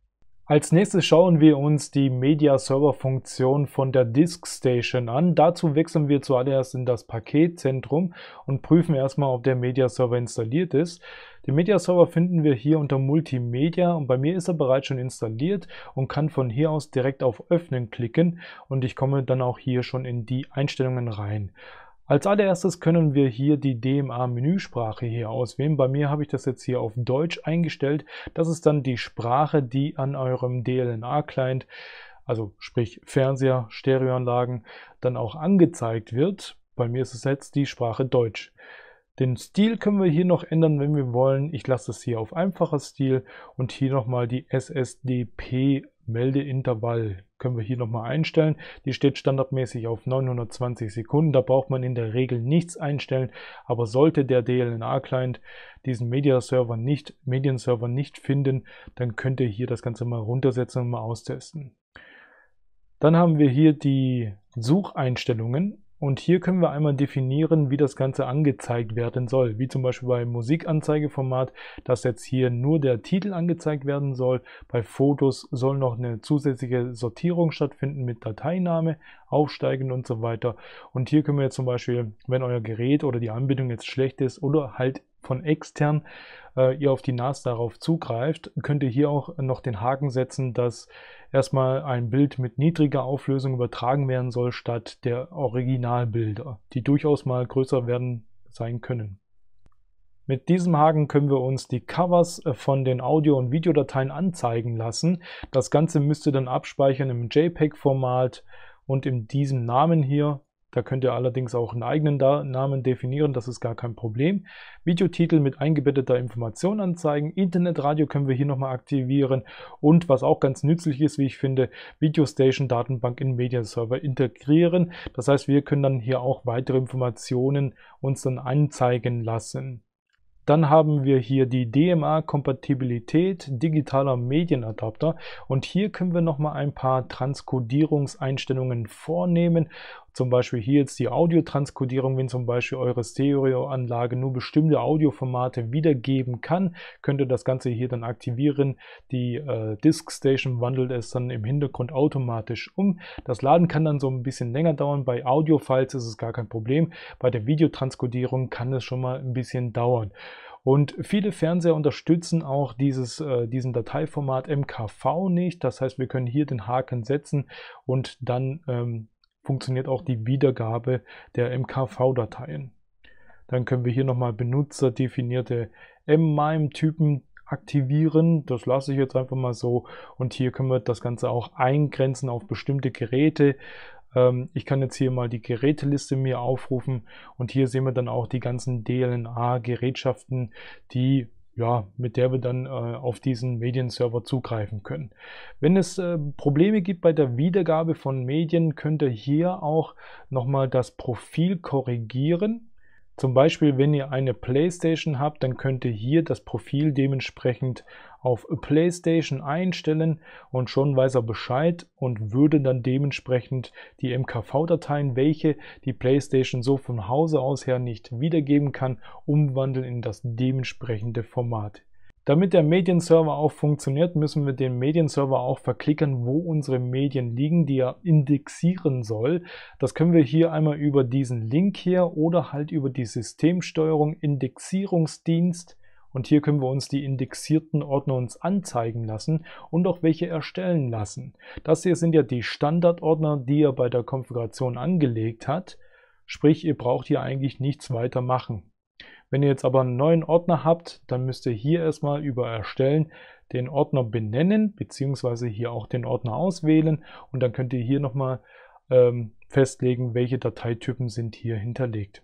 Als nächstes schauen wir uns die Media Server Funktion von der Disk Station an. Dazu wechseln wir zuallererst in das Paketzentrum und prüfen erstmal, ob der Media Server installiert ist. Den Media Server finden wir hier unter Multimedia und bei mir ist er bereits schon installiert und kann von hier aus direkt auf Öffnen klicken und ich komme dann auch hier schon in die Einstellungen rein. Als allererstes können wir hier die DMA-Menüsprache hier auswählen. Bei mir habe ich das jetzt hier auf Deutsch eingestellt. Das ist dann die Sprache, die an eurem DLNA-Client, also sprich Fernseher, Stereoanlagen, dann auch angezeigt wird. Bei mir ist es jetzt die Sprache Deutsch. Den Stil können wir hier noch ändern, wenn wir wollen. Ich lasse es hier auf einfacher Stil und hier nochmal die SSDP Meldeintervall können wir hier nochmal einstellen. Die steht standardmäßig auf 920 Sekunden. Da braucht man in der Regel nichts einstellen. Aber sollte der DLNA-Client diesen media nicht, Medienserver nicht finden, dann könnt ihr hier das Ganze mal runtersetzen und mal austesten. Dann haben wir hier die Sucheinstellungen. Und hier können wir einmal definieren, wie das Ganze angezeigt werden soll. Wie zum Beispiel bei Musikanzeigeformat, dass jetzt hier nur der Titel angezeigt werden soll. Bei Fotos soll noch eine zusätzliche Sortierung stattfinden mit Dateiname, Aufsteigen und so weiter. Und hier können wir jetzt zum Beispiel, wenn euer Gerät oder die Anbindung jetzt schlecht ist oder halt von extern äh, ihr auf die NAS darauf zugreift, könnt ihr hier auch noch den Haken setzen, dass erstmal ein Bild mit niedriger Auflösung übertragen werden soll, statt der Originalbilder, die durchaus mal größer werden sein können. Mit diesem Haken können wir uns die Covers äh, von den Audio- und Videodateien anzeigen lassen. Das Ganze müsst ihr dann abspeichern im JPEG-Format und in diesem Namen hier da könnt ihr allerdings auch einen eigenen Namen definieren, das ist gar kein Problem. Videotitel mit eingebetteter Information anzeigen, Internetradio können wir hier nochmal aktivieren und was auch ganz nützlich ist, wie ich finde, Video Station Datenbank in Media Server integrieren. Das heißt, wir können dann hier auch weitere Informationen uns dann anzeigen lassen. Dann haben wir hier die DMA-Kompatibilität digitaler Medienadapter und hier können wir nochmal ein paar Transkodierungseinstellungen vornehmen zum Beispiel hier jetzt die Audiotranskodierung, wenn zum Beispiel eure Stereoanlage nur bestimmte Audioformate wiedergeben kann, könnt ihr das Ganze hier dann aktivieren. Die äh, Disk Station wandelt es dann im Hintergrund automatisch um. Das Laden kann dann so ein bisschen länger dauern. Bei Audio-Files ist es gar kein Problem. Bei der Videotranskodierung kann es schon mal ein bisschen dauern. Und viele Fernseher unterstützen auch dieses, äh, diesen Dateiformat MKV nicht. Das heißt, wir können hier den Haken setzen und dann ähm, funktioniert auch die Wiedergabe der MKV-Dateien. Dann können wir hier nochmal benutzerdefinierte MMIME-Typen aktivieren. Das lasse ich jetzt einfach mal so. Und hier können wir das Ganze auch eingrenzen auf bestimmte Geräte. Ähm, ich kann jetzt hier mal die Geräteliste mir aufrufen und hier sehen wir dann auch die ganzen DLNA-Gerätschaften, die ja, mit der wir dann äh, auf diesen Medienserver zugreifen können. Wenn es äh, Probleme gibt bei der Wiedergabe von Medien, könnt ihr hier auch nochmal das Profil korrigieren. Zum Beispiel, wenn ihr eine Playstation habt, dann könnt ihr hier das Profil dementsprechend auf PlayStation einstellen und schon weiß er Bescheid und würde dann dementsprechend die MKV-Dateien, welche die PlayStation so von Hause aus her nicht wiedergeben kann, umwandeln in das dementsprechende Format. Damit der Medienserver auch funktioniert, müssen wir den Medienserver auch verklickern, wo unsere Medien liegen, die er indexieren soll. Das können wir hier einmal über diesen Link hier oder halt über die Systemsteuerung Indexierungsdienst und hier können wir uns die indexierten Ordner uns anzeigen lassen und auch welche erstellen lassen. Das hier sind ja die Standardordner, die ihr bei der Konfiguration angelegt hat. Sprich, ihr braucht hier eigentlich nichts weiter machen. Wenn ihr jetzt aber einen neuen Ordner habt, dann müsst ihr hier erstmal über Erstellen den Ordner benennen, beziehungsweise hier auch den Ordner auswählen und dann könnt ihr hier nochmal ähm, festlegen, welche Dateitypen sind hier hinterlegt.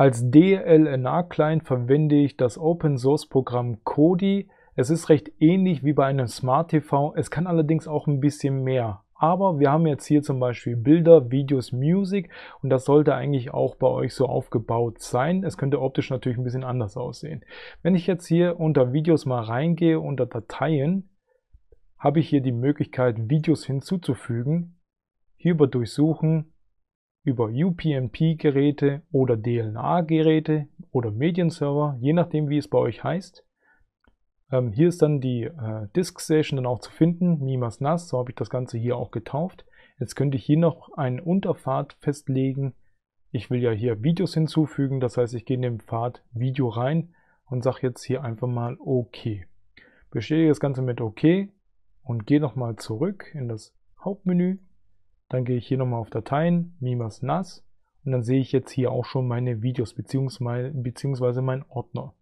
Als DLNA-Client verwende ich das Open-Source-Programm Kodi. Es ist recht ähnlich wie bei einem Smart TV, es kann allerdings auch ein bisschen mehr. Aber wir haben jetzt hier zum Beispiel Bilder, Videos, Musik und das sollte eigentlich auch bei euch so aufgebaut sein. Es könnte optisch natürlich ein bisschen anders aussehen. Wenn ich jetzt hier unter Videos mal reingehe, unter Dateien, habe ich hier die Möglichkeit, Videos hinzuzufügen. hier über durchsuchen, über UPnP-Geräte oder DLNA-Geräte oder Medienserver, je nachdem wie es bei euch heißt. Ähm, hier ist dann die äh, Disk session dann auch zu finden, Mimas NAS, so habe ich das Ganze hier auch getauft. Jetzt könnte ich hier noch einen Unterpfad festlegen. Ich will ja hier Videos hinzufügen, das heißt ich gehe in den Pfad Video rein und sage jetzt hier einfach mal OK. Bestätige das Ganze mit OK und gehe nochmal zurück in das Hauptmenü dann gehe ich hier nochmal auf Dateien, Mimas NAS und dann sehe ich jetzt hier auch schon meine Videos bzw. Beziehungsweise meinen Ordner.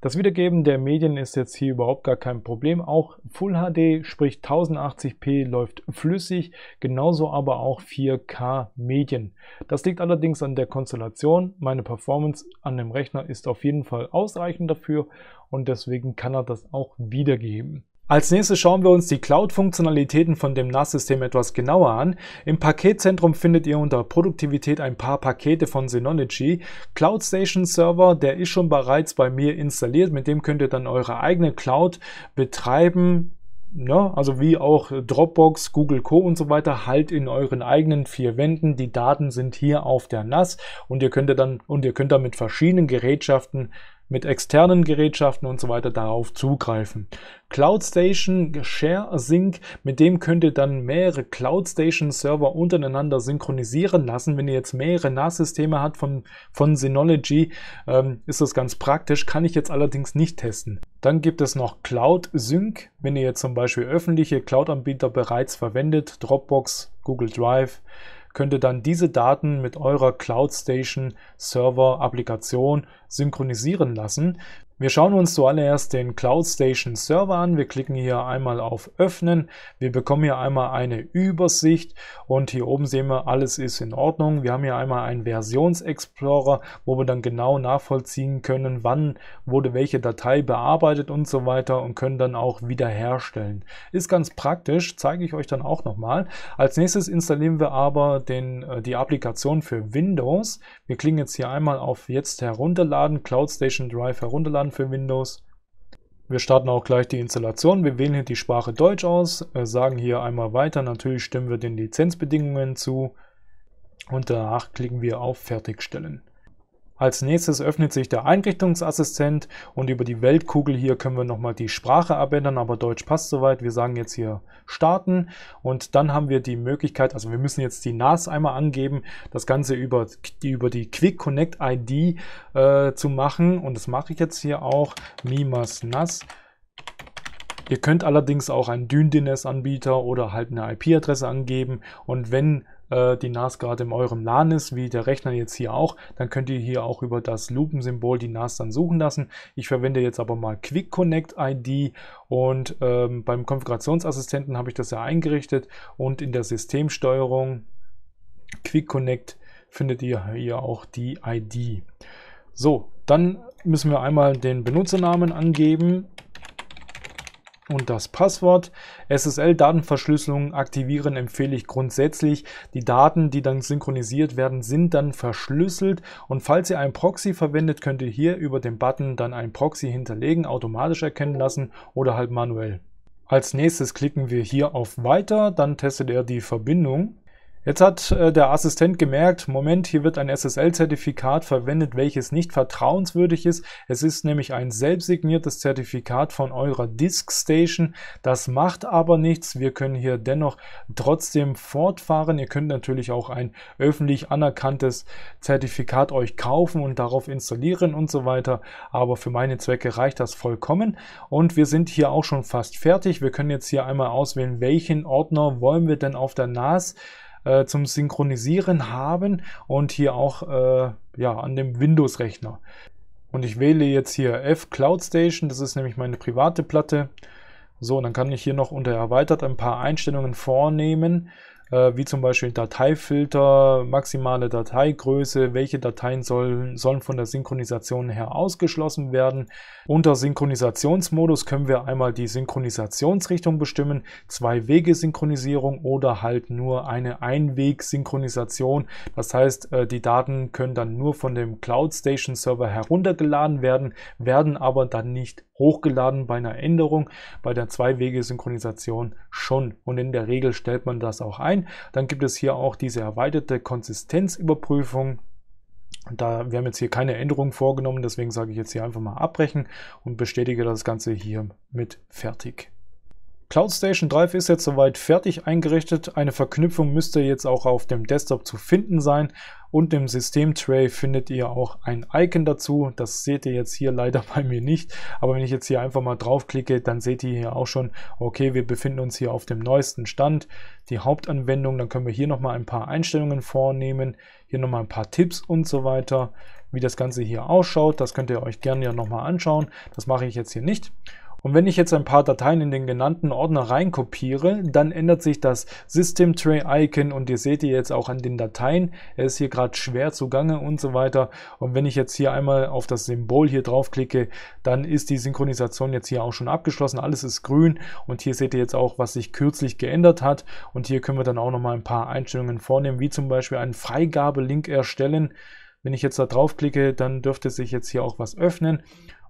Das Wiedergeben der Medien ist jetzt hier überhaupt gar kein Problem. Auch Full HD, sprich 1080p, läuft flüssig, genauso aber auch 4K Medien. Das liegt allerdings an der Konstellation. Meine Performance an dem Rechner ist auf jeden Fall ausreichend dafür und deswegen kann er das auch wiedergeben. Als nächstes schauen wir uns die Cloud-Funktionalitäten von dem NAS-System etwas genauer an. Im Paketzentrum findet ihr unter Produktivität ein paar Pakete von Synology. Cloud Station Server, der ist schon bereits bei mir installiert. Mit dem könnt ihr dann eure eigene Cloud betreiben. Ja, ne? also wie auch Dropbox, Google Co. und so weiter, halt in euren eigenen vier Wänden. Die Daten sind hier auf der NAS und ihr könnt dann und ihr könnt damit verschiedenen Gerätschaften mit externen Gerätschaften und so weiter darauf zugreifen. CloudStation Share Sync, mit dem könnt ihr dann mehrere CloudStation Server untereinander synchronisieren lassen. Wenn ihr jetzt mehrere NAS-Systeme habt von, von Synology, ähm, ist das ganz praktisch, kann ich jetzt allerdings nicht testen. Dann gibt es noch Cloud Sync, wenn ihr jetzt zum Beispiel öffentliche Cloud-Anbieter bereits verwendet, Dropbox, Google Drive, könnt ihr dann diese Daten mit eurer Cloud Station Server Applikation synchronisieren lassen. Wir schauen uns zuallererst den Cloud Station Server an. Wir klicken hier einmal auf Öffnen. Wir bekommen hier einmal eine Übersicht und hier oben sehen wir, alles ist in Ordnung. Wir haben hier einmal einen Versionsexplorer, wo wir dann genau nachvollziehen können, wann wurde welche Datei bearbeitet und so weiter und können dann auch wiederherstellen. Ist ganz praktisch, zeige ich euch dann auch nochmal. Als nächstes installieren wir aber den, äh, die Applikation für Windows. Wir klicken jetzt hier einmal auf Jetzt herunterladen, Cloud Station Drive herunterladen kann für Windows. Wir starten auch gleich die Installation. Wir wählen hier die Sprache Deutsch aus, äh, sagen hier einmal weiter. Natürlich stimmen wir den Lizenzbedingungen zu und danach klicken wir auf Fertigstellen. Als nächstes öffnet sich der Einrichtungsassistent und über die Weltkugel hier können wir nochmal die Sprache abändern, aber Deutsch passt soweit. Wir sagen jetzt hier starten und dann haben wir die Möglichkeit, also wir müssen jetzt die NAS einmal angeben, das Ganze über, über die Quick Connect ID äh, zu machen und das mache ich jetzt hier auch, Mimas NAS. Ihr könnt allerdings auch einen Dyn-DNS-Anbieter oder halt eine IP-Adresse angeben und wenn äh, die NAS gerade in eurem LAN ist, wie der Rechner jetzt hier auch, dann könnt ihr hier auch über das Lupensymbol die NAS dann suchen lassen. Ich verwende jetzt aber mal Quick Connect ID und ähm, beim Konfigurationsassistenten habe ich das ja eingerichtet und in der Systemsteuerung Quick Connect findet ihr hier auch die ID. So, dann müssen wir einmal den Benutzernamen angeben und das Passwort. SSL-Datenverschlüsselung aktivieren empfehle ich grundsätzlich. Die Daten, die dann synchronisiert werden, sind dann verschlüsselt. Und falls ihr einen Proxy verwendet, könnt ihr hier über den Button dann einen Proxy hinterlegen, automatisch erkennen lassen oder halt manuell. Als nächstes klicken wir hier auf Weiter, dann testet er die Verbindung. Jetzt hat äh, der Assistent gemerkt, Moment, hier wird ein SSL-Zertifikat verwendet, welches nicht vertrauenswürdig ist. Es ist nämlich ein selbstsigniertes Zertifikat von eurer Diskstation. Das macht aber nichts. Wir können hier dennoch trotzdem fortfahren. Ihr könnt natürlich auch ein öffentlich anerkanntes Zertifikat euch kaufen und darauf installieren und so weiter. Aber für meine Zwecke reicht das vollkommen. Und wir sind hier auch schon fast fertig. Wir können jetzt hier einmal auswählen, welchen Ordner wollen wir denn auf der NAS äh, zum Synchronisieren haben und hier auch äh, ja, an dem Windows-Rechner. Und ich wähle jetzt hier F Cloud Station, das ist nämlich meine private Platte. So, dann kann ich hier noch unter Erweitert ein paar Einstellungen vornehmen äh, wie zum Beispiel Dateifilter, maximale Dateigröße, welche Dateien sollen, sollen von der Synchronisation her ausgeschlossen werden. Unter Synchronisationsmodus können wir einmal die Synchronisationsrichtung bestimmen, Zwei-Wege-Synchronisierung oder halt nur eine Einweg-Synchronisation. Das heißt, äh, die Daten können dann nur von dem Cloud Station Server heruntergeladen werden, werden aber dann nicht hochgeladen bei einer Änderung, bei der Zwei-Wege-Synchronisation schon. Und in der Regel stellt man das auch ein. Dann gibt es hier auch diese erweiterte Konsistenzüberprüfung. Da, wir haben jetzt hier keine Änderungen vorgenommen, deswegen sage ich jetzt hier einfach mal abbrechen und bestätige das Ganze hier mit fertig. Cloud Station Drive ist jetzt soweit fertig eingerichtet. Eine Verknüpfung müsste jetzt auch auf dem Desktop zu finden sein und im Systemtray findet ihr auch ein Icon dazu. Das seht ihr jetzt hier leider bei mir nicht, aber wenn ich jetzt hier einfach mal draufklicke, dann seht ihr hier auch schon, okay, wir befinden uns hier auf dem neuesten Stand, die Hauptanwendung, dann können wir hier nochmal ein paar Einstellungen vornehmen, hier nochmal ein paar Tipps und so weiter, wie das Ganze hier ausschaut, das könnt ihr euch gerne ja nochmal anschauen, das mache ich jetzt hier nicht. Und wenn ich jetzt ein paar Dateien in den genannten Ordner reinkopiere, dann ändert sich das System Tray Icon und ihr seht ihr jetzt auch an den Dateien, er ist hier gerade schwer zugange und so weiter. Und wenn ich jetzt hier einmal auf das Symbol hier draufklicke, dann ist die Synchronisation jetzt hier auch schon abgeschlossen. Alles ist grün und hier seht ihr jetzt auch, was sich kürzlich geändert hat. Und hier können wir dann auch nochmal ein paar Einstellungen vornehmen, wie zum Beispiel einen Freigabelink erstellen. Wenn ich jetzt da draufklicke, dann dürfte sich jetzt hier auch was öffnen.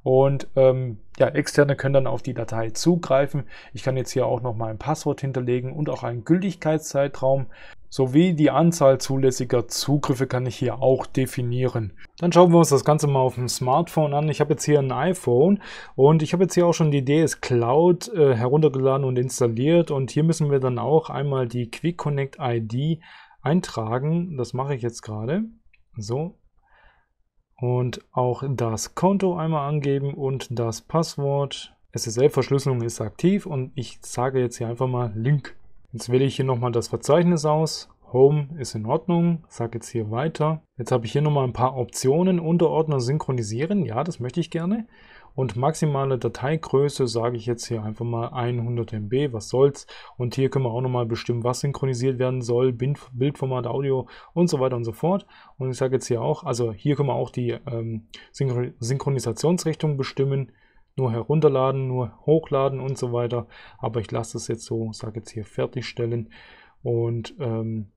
Und ähm, ja, externe können dann auf die Datei zugreifen. Ich kann jetzt hier auch noch mal ein Passwort hinterlegen und auch einen Gültigkeitszeitraum sowie die Anzahl zulässiger Zugriffe kann ich hier auch definieren. Dann schauen wir uns das Ganze mal auf dem Smartphone an. Ich habe jetzt hier ein iPhone und ich habe jetzt hier auch schon die DS Cloud äh, heruntergeladen und installiert und hier müssen wir dann auch einmal die Quick Connect ID eintragen. Das mache ich jetzt gerade. So, und auch das Konto einmal angeben und das Passwort. SSL-Verschlüsselung ist aktiv und ich sage jetzt hier einfach mal Link. Jetzt wähle ich hier nochmal das Verzeichnis aus. Home ist in Ordnung, sage jetzt hier weiter. Jetzt habe ich hier nochmal ein paar Optionen. Unterordner synchronisieren, ja, das möchte ich gerne und maximale Dateigröße sage ich jetzt hier einfach mal 100 MB, was soll's. Und hier können wir auch nochmal bestimmen, was synchronisiert werden soll, Bildformat, Audio und so weiter und so fort. Und ich sage jetzt hier auch, also hier können wir auch die ähm, Synchron Synchronisationsrichtung bestimmen, nur herunterladen, nur hochladen und so weiter. Aber ich lasse es jetzt so, sage jetzt hier fertigstellen und ähm,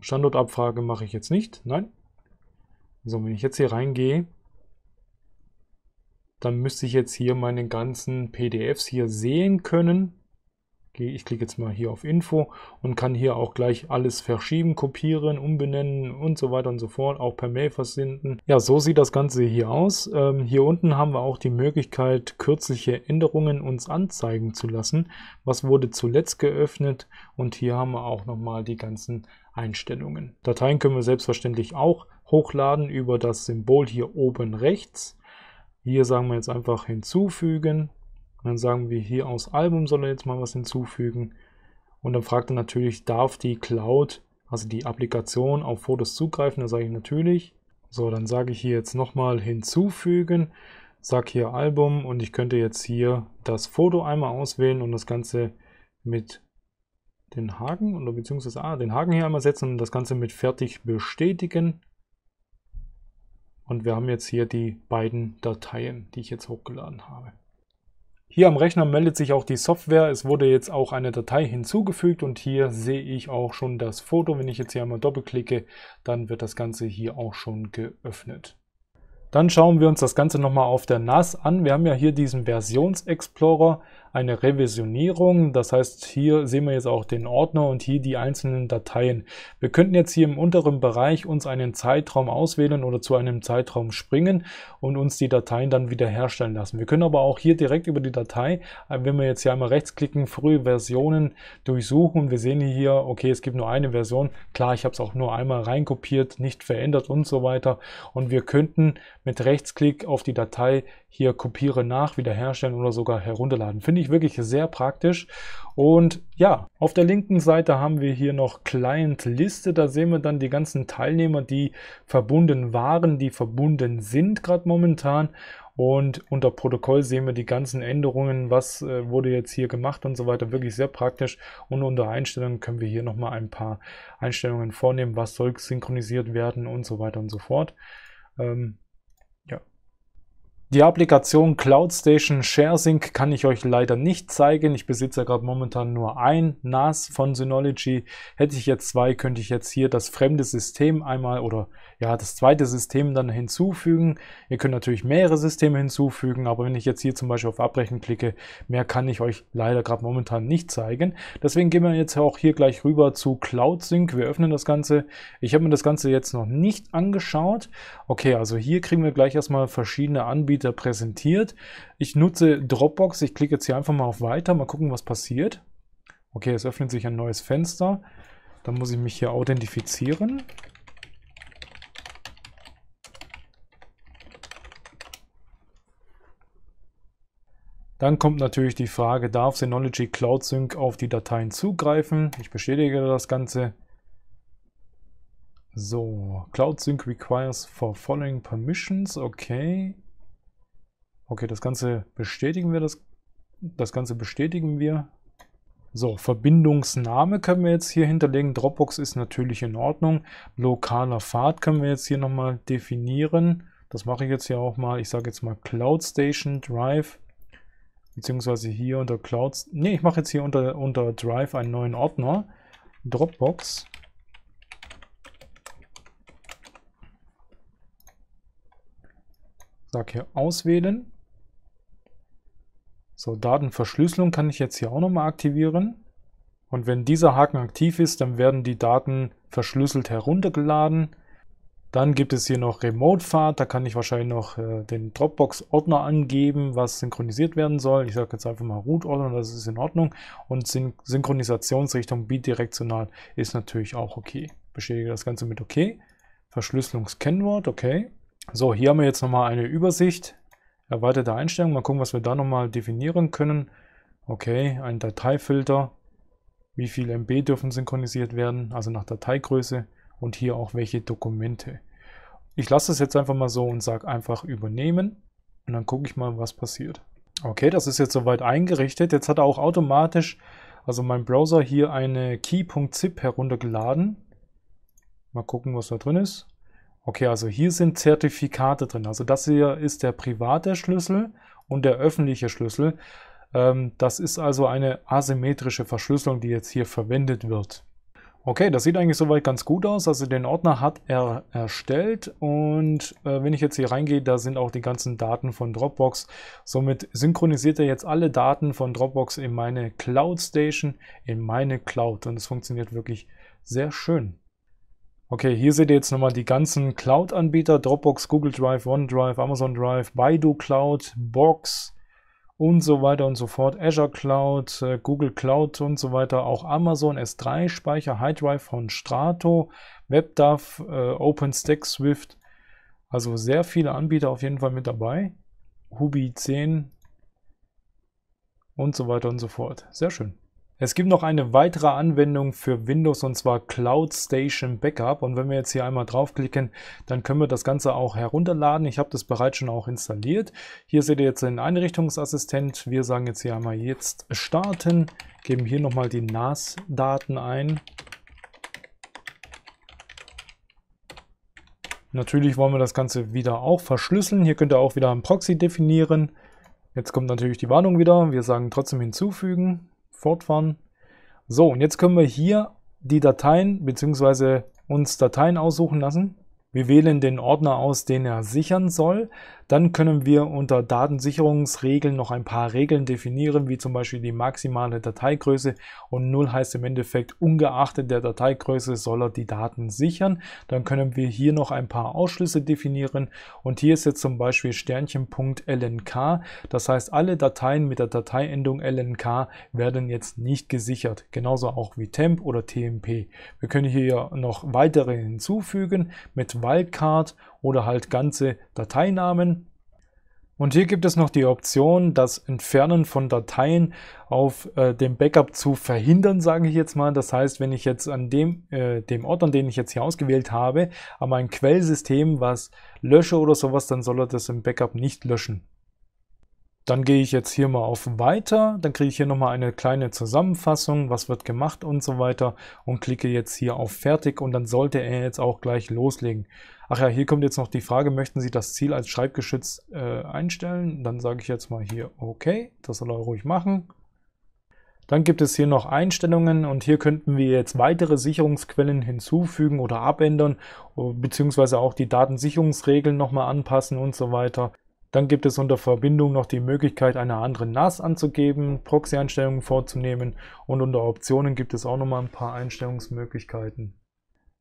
Standortabfrage mache ich jetzt nicht, nein. So, wenn ich jetzt hier reingehe, dann müsste ich jetzt hier meine ganzen PDFs hier sehen können. Ich klicke jetzt mal hier auf Info und kann hier auch gleich alles verschieben, kopieren, umbenennen und so weiter und so fort, auch per Mail versenden. Ja, so sieht das Ganze hier aus. Ähm, hier unten haben wir auch die Möglichkeit, kürzliche Änderungen uns anzeigen zu lassen. Was wurde zuletzt geöffnet? Und hier haben wir auch nochmal die ganzen Einstellungen. Dateien können wir selbstverständlich auch hochladen über das Symbol hier oben rechts. Hier sagen wir jetzt einfach hinzufügen. Und dann sagen wir hier aus Album soll er jetzt mal was hinzufügen. Und dann fragt er natürlich, darf die Cloud, also die Applikation, auf Fotos zugreifen? Da sage ich natürlich. So, dann sage ich hier jetzt nochmal hinzufügen. Sag hier Album und ich könnte jetzt hier das Foto einmal auswählen und das Ganze mit den Haken oder beziehungsweise ah, den Haken hier einmal setzen und das Ganze mit fertig bestätigen. Und wir haben jetzt hier die beiden Dateien, die ich jetzt hochgeladen habe. Hier am Rechner meldet sich auch die Software. Es wurde jetzt auch eine Datei hinzugefügt und hier sehe ich auch schon das Foto. Wenn ich jetzt hier einmal doppelklicke, dann wird das Ganze hier auch schon geöffnet. Dann schauen wir uns das Ganze nochmal auf der NAS an. Wir haben ja hier diesen Versionsexplorer eine Revisionierung. Das heißt, hier sehen wir jetzt auch den Ordner und hier die einzelnen Dateien. Wir könnten jetzt hier im unteren Bereich uns einen Zeitraum auswählen oder zu einem Zeitraum springen und uns die Dateien dann wieder lassen. Wir können aber auch hier direkt über die Datei, äh, wenn wir jetzt hier einmal rechtsklicken, frühe Versionen durchsuchen. Wir sehen hier, okay, es gibt nur eine Version. Klar, ich habe es auch nur einmal reinkopiert, nicht verändert und so weiter. Und wir könnten mit Rechtsklick auf die Datei hier kopiere nach, wiederherstellen oder sogar herunterladen. Finde ich wirklich sehr praktisch. Und ja, auf der linken Seite haben wir hier noch Client-Liste. Da sehen wir dann die ganzen Teilnehmer, die verbunden waren, die verbunden sind gerade momentan. Und unter Protokoll sehen wir die ganzen Änderungen, was äh, wurde jetzt hier gemacht und so weiter. Wirklich sehr praktisch. Und unter Einstellungen können wir hier nochmal ein paar Einstellungen vornehmen, was soll synchronisiert werden und so weiter und so fort. Ähm, die Applikation CloudStation ShareSync kann ich euch leider nicht zeigen. Ich besitze ja gerade momentan nur ein NAS von Synology. Hätte ich jetzt zwei, könnte ich jetzt hier das fremde System einmal oder ja, das zweite System dann hinzufügen. Ihr könnt natürlich mehrere Systeme hinzufügen, aber wenn ich jetzt hier zum Beispiel auf Abbrechen klicke, mehr kann ich euch leider gerade momentan nicht zeigen. Deswegen gehen wir jetzt auch hier gleich rüber zu CloudSync. Wir öffnen das Ganze. Ich habe mir das Ganze jetzt noch nicht angeschaut Okay, also hier kriegen wir gleich erstmal verschiedene Anbieter präsentiert. Ich nutze Dropbox. Ich klicke jetzt hier einfach mal auf Weiter. Mal gucken, was passiert. Okay, es öffnet sich ein neues Fenster. Dann muss ich mich hier authentifizieren. Dann kommt natürlich die Frage, darf Synology Cloud Sync auf die Dateien zugreifen? Ich bestätige das Ganze. So, Cloud Sync requires for following permissions, okay. Okay, das Ganze bestätigen wir, das, das Ganze bestätigen wir. So, Verbindungsname können wir jetzt hier hinterlegen, Dropbox ist natürlich in Ordnung. Lokaler Pfad können wir jetzt hier nochmal definieren. Das mache ich jetzt hier auch mal, ich sage jetzt mal Cloud Station Drive, beziehungsweise hier unter Clouds, Ne, ich mache jetzt hier unter, unter Drive einen neuen Ordner, Dropbox. Sag hier auswählen. So, Datenverschlüsselung kann ich jetzt hier auch nochmal aktivieren. Und wenn dieser Haken aktiv ist, dann werden die Daten verschlüsselt heruntergeladen. Dann gibt es hier noch Remote-Pfad, da kann ich wahrscheinlich noch äh, den Dropbox-Ordner angeben, was synchronisiert werden soll. Ich sage jetzt einfach mal Root-Ordner, das ist in Ordnung. Und Syn Synchronisationsrichtung bidirektional ist natürlich auch okay. Bestätige das Ganze mit OK. Verschlüsselungskennwort, okay. So, hier haben wir jetzt nochmal eine Übersicht, erweiterte Einstellungen. Mal gucken, was wir da nochmal definieren können. Okay, ein Dateifilter, wie viel MB dürfen synchronisiert werden, also nach Dateigröße und hier auch welche Dokumente. Ich lasse es jetzt einfach mal so und sage einfach übernehmen und dann gucke ich mal, was passiert. Okay, das ist jetzt soweit eingerichtet. Jetzt hat er auch automatisch, also mein Browser, hier eine key.zip heruntergeladen. Mal gucken, was da drin ist. Okay, also hier sind Zertifikate drin. Also das hier ist der private Schlüssel und der öffentliche Schlüssel. Ähm, das ist also eine asymmetrische Verschlüsselung, die jetzt hier verwendet wird. Okay, das sieht eigentlich soweit ganz gut aus. Also den Ordner hat er erstellt und äh, wenn ich jetzt hier reingehe, da sind auch die ganzen Daten von Dropbox. Somit synchronisiert er jetzt alle Daten von Dropbox in meine Cloud Station, in meine Cloud und es funktioniert wirklich sehr schön. Okay, hier seht ihr jetzt nochmal die ganzen Cloud-Anbieter. Dropbox, Google Drive, OneDrive, Amazon Drive, Baidu Cloud, Box und so weiter und so fort. Azure Cloud, äh, Google Cloud und so weiter. Auch Amazon S3 Speicher, High Drive von Strato, WebDAV, äh, OpenStack, Swift. Also sehr viele Anbieter auf jeden Fall mit dabei. Hubi 10 und so weiter und so fort. Sehr schön. Es gibt noch eine weitere Anwendung für Windows und zwar Cloud Station Backup. Und wenn wir jetzt hier einmal draufklicken, dann können wir das Ganze auch herunterladen. Ich habe das bereits schon auch installiert. Hier seht ihr jetzt den Einrichtungsassistent. Wir sagen jetzt hier einmal jetzt starten, geben hier nochmal die NAS-Daten ein. Natürlich wollen wir das Ganze wieder auch verschlüsseln. Hier könnt ihr auch wieder einen Proxy definieren. Jetzt kommt natürlich die Warnung wieder. Wir sagen trotzdem hinzufügen fortfahren. So, und jetzt können wir hier die Dateien bzw. uns Dateien aussuchen lassen. Wir wählen den Ordner aus, den er sichern soll. Dann können wir unter Datensicherungsregeln noch ein paar Regeln definieren, wie zum Beispiel die maximale Dateigröße und 0 heißt im Endeffekt, ungeachtet der Dateigröße soll er die Daten sichern. Dann können wir hier noch ein paar Ausschlüsse definieren und hier ist jetzt zum Beispiel Sternchen.lnk, das heißt alle Dateien mit der Dateiendung lnk werden jetzt nicht gesichert, genauso auch wie temp oder tmp. Wir können hier noch weitere hinzufügen mit Wildcard oder halt ganze Dateinamen. Und hier gibt es noch die Option, das Entfernen von Dateien auf äh, dem Backup zu verhindern, sage ich jetzt mal. Das heißt, wenn ich jetzt an dem, äh, dem Ort, an den ich jetzt hier ausgewählt habe, an mein Quellsystem was lösche oder sowas, dann soll er das im Backup nicht löschen. Dann gehe ich jetzt hier mal auf Weiter, dann kriege ich hier nochmal eine kleine Zusammenfassung, was wird gemacht und so weiter und klicke jetzt hier auf Fertig und dann sollte er jetzt auch gleich loslegen. Ach ja, hier kommt jetzt noch die Frage, möchten Sie das Ziel als Schreibgeschütz äh, einstellen? Dann sage ich jetzt mal hier okay, das soll er ruhig machen. Dann gibt es hier noch Einstellungen und hier könnten wir jetzt weitere Sicherungsquellen hinzufügen oder abändern, äh, beziehungsweise auch die Datensicherungsregeln nochmal anpassen und so weiter. Dann gibt es unter Verbindung noch die Möglichkeit, eine andere NAS anzugeben, Proxy-Einstellungen vorzunehmen und unter Optionen gibt es auch nochmal ein paar Einstellungsmöglichkeiten.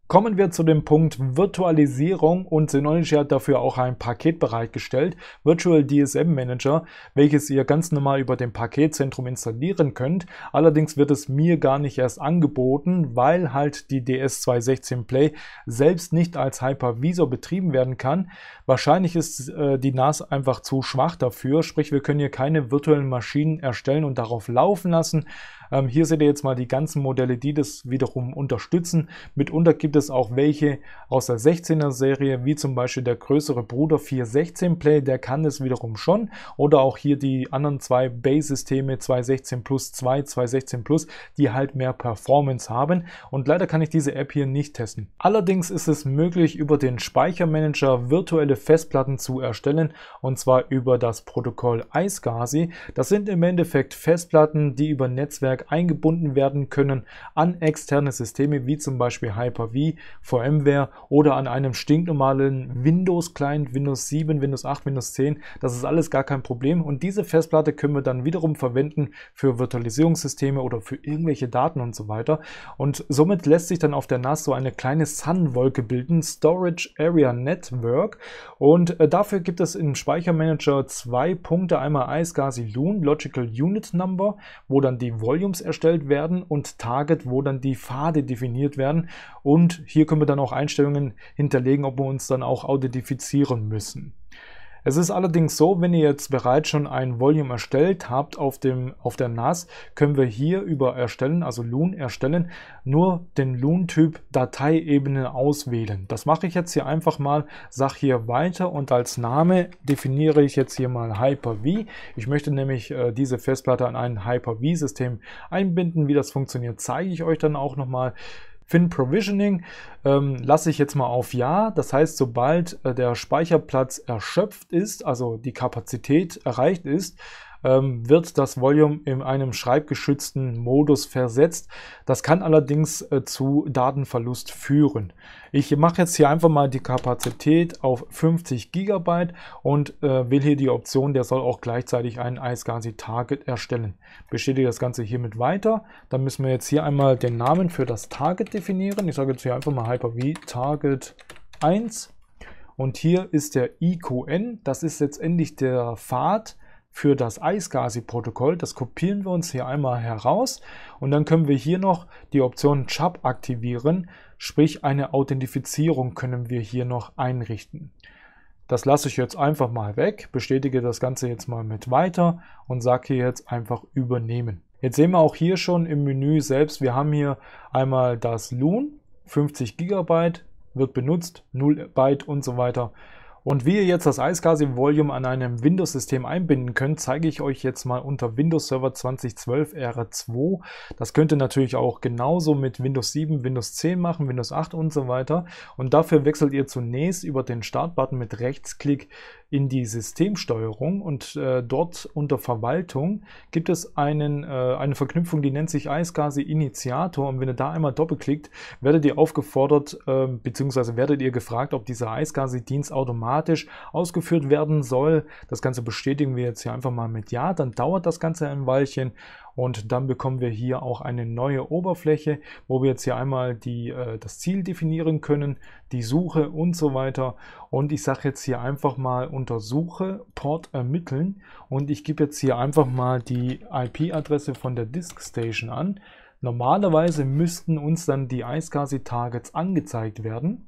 Kommen wir zu dem Punkt Virtualisierung und Synology hat dafür auch ein Paket bereitgestellt, Virtual DSM Manager, welches ihr ganz normal über dem Paketzentrum installieren könnt. Allerdings wird es mir gar nicht erst angeboten, weil halt die DS216 Play selbst nicht als Hypervisor betrieben werden kann. Wahrscheinlich ist äh, die NAS einfach zu schwach dafür, sprich wir können hier keine virtuellen Maschinen erstellen und darauf laufen lassen. Ähm, hier seht ihr jetzt mal die ganzen Modelle, die das wiederum unterstützen. Mitunter gibt es auch welche aus der 16er Serie, wie zum Beispiel der größere Bruder 416 Play, der kann das wiederum schon. Oder auch hier die anderen zwei Base-Systeme 216 Plus 2, 216 Plus, die halt mehr Performance haben. Und leider kann ich diese App hier nicht testen. Allerdings ist es möglich, über den Speichermanager virtuelle Festplatten zu erstellen und zwar über das Protokoll iSCSI. Das sind im Endeffekt Festplatten, die über Netzwerk eingebunden werden können an externe Systeme wie zum Beispiel Hyper-V, VMware oder an einem stinknormalen Windows-Client, Windows 7, Windows 8, Windows 10. Das ist alles gar kein Problem und diese Festplatte können wir dann wiederum verwenden für Virtualisierungssysteme oder für irgendwelche Daten und so weiter. Und somit lässt sich dann auf der NAS so eine kleine Sun-Wolke bilden, Storage Area Network. Und äh, dafür gibt es im Speichermanager zwei Punkte, einmal iSCSI Loon, Logical Unit Number, wo dann die Volume Volumes erstellt werden und Target, wo dann die Pfade definiert werden. Und hier können wir dann auch Einstellungen hinterlegen, ob wir uns dann auch authentifizieren müssen. Es ist allerdings so, wenn ihr jetzt bereits schon ein Volume erstellt habt auf, dem, auf der NAS, können wir hier über Erstellen, also Loon erstellen, nur den Loon-Typ Dateiebene auswählen. Das mache ich jetzt hier einfach mal, sage hier weiter und als Name definiere ich jetzt hier mal Hyper-V. Ich möchte nämlich äh, diese Festplatte an ein Hyper-V-System einbinden. Wie das funktioniert, zeige ich euch dann auch nochmal. mal. Fin Provisioning ähm, lasse ich jetzt mal auf Ja. Das heißt, sobald äh, der Speicherplatz erschöpft ist, also die Kapazität erreicht ist, ähm, wird das Volume in einem schreibgeschützten Modus versetzt. Das kann allerdings äh, zu Datenverlust führen. Ich mache jetzt hier einfach mal die Kapazität auf 50 GB und äh, wähle hier die Option, der soll auch gleichzeitig einen iSCSI Target erstellen. Bestätige das Ganze hiermit weiter. Dann müssen wir jetzt hier einmal den Namen für das Target definieren. Ich sage jetzt hier einfach mal Hyper-V Target 1. Und hier ist der IQN, das ist letztendlich der Pfad, für das ISCSI-Protokoll. Das kopieren wir uns hier einmal heraus und dann können wir hier noch die Option CHUB aktivieren, sprich eine Authentifizierung können wir hier noch einrichten. Das lasse ich jetzt einfach mal weg, bestätige das Ganze jetzt mal mit weiter und sage hier jetzt einfach übernehmen. Jetzt sehen wir auch hier schon im Menü selbst, wir haben hier einmal das Loon, 50 GB, wird benutzt, 0 Byte und so weiter. Und wie ihr jetzt das iSCSI Volume an einem Windows-System einbinden könnt, zeige ich euch jetzt mal unter Windows Server 2012 r 2. Das könnt ihr natürlich auch genauso mit Windows 7, Windows 10 machen, Windows 8 und so weiter. Und dafür wechselt ihr zunächst über den Startbutton mit Rechtsklick in die Systemsteuerung und äh, dort unter Verwaltung gibt es einen, äh, eine Verknüpfung, die nennt sich iSCSI Initiator und wenn ihr da einmal doppelklickt, werdet ihr aufgefordert äh, bzw. werdet ihr gefragt, ob dieser iSCSI Dienst automatisch ausgeführt werden soll. Das Ganze bestätigen wir jetzt hier einfach mal mit Ja, dann dauert das Ganze ein Weilchen und dann bekommen wir hier auch eine neue Oberfläche, wo wir jetzt hier einmal die, äh, das Ziel definieren können, die Suche und so weiter. Und ich sage jetzt hier einfach mal unter Suche Port ermitteln und ich gebe jetzt hier einfach mal die IP-Adresse von der Disk Station an. Normalerweise müssten uns dann die iSCSI-Targets angezeigt werden.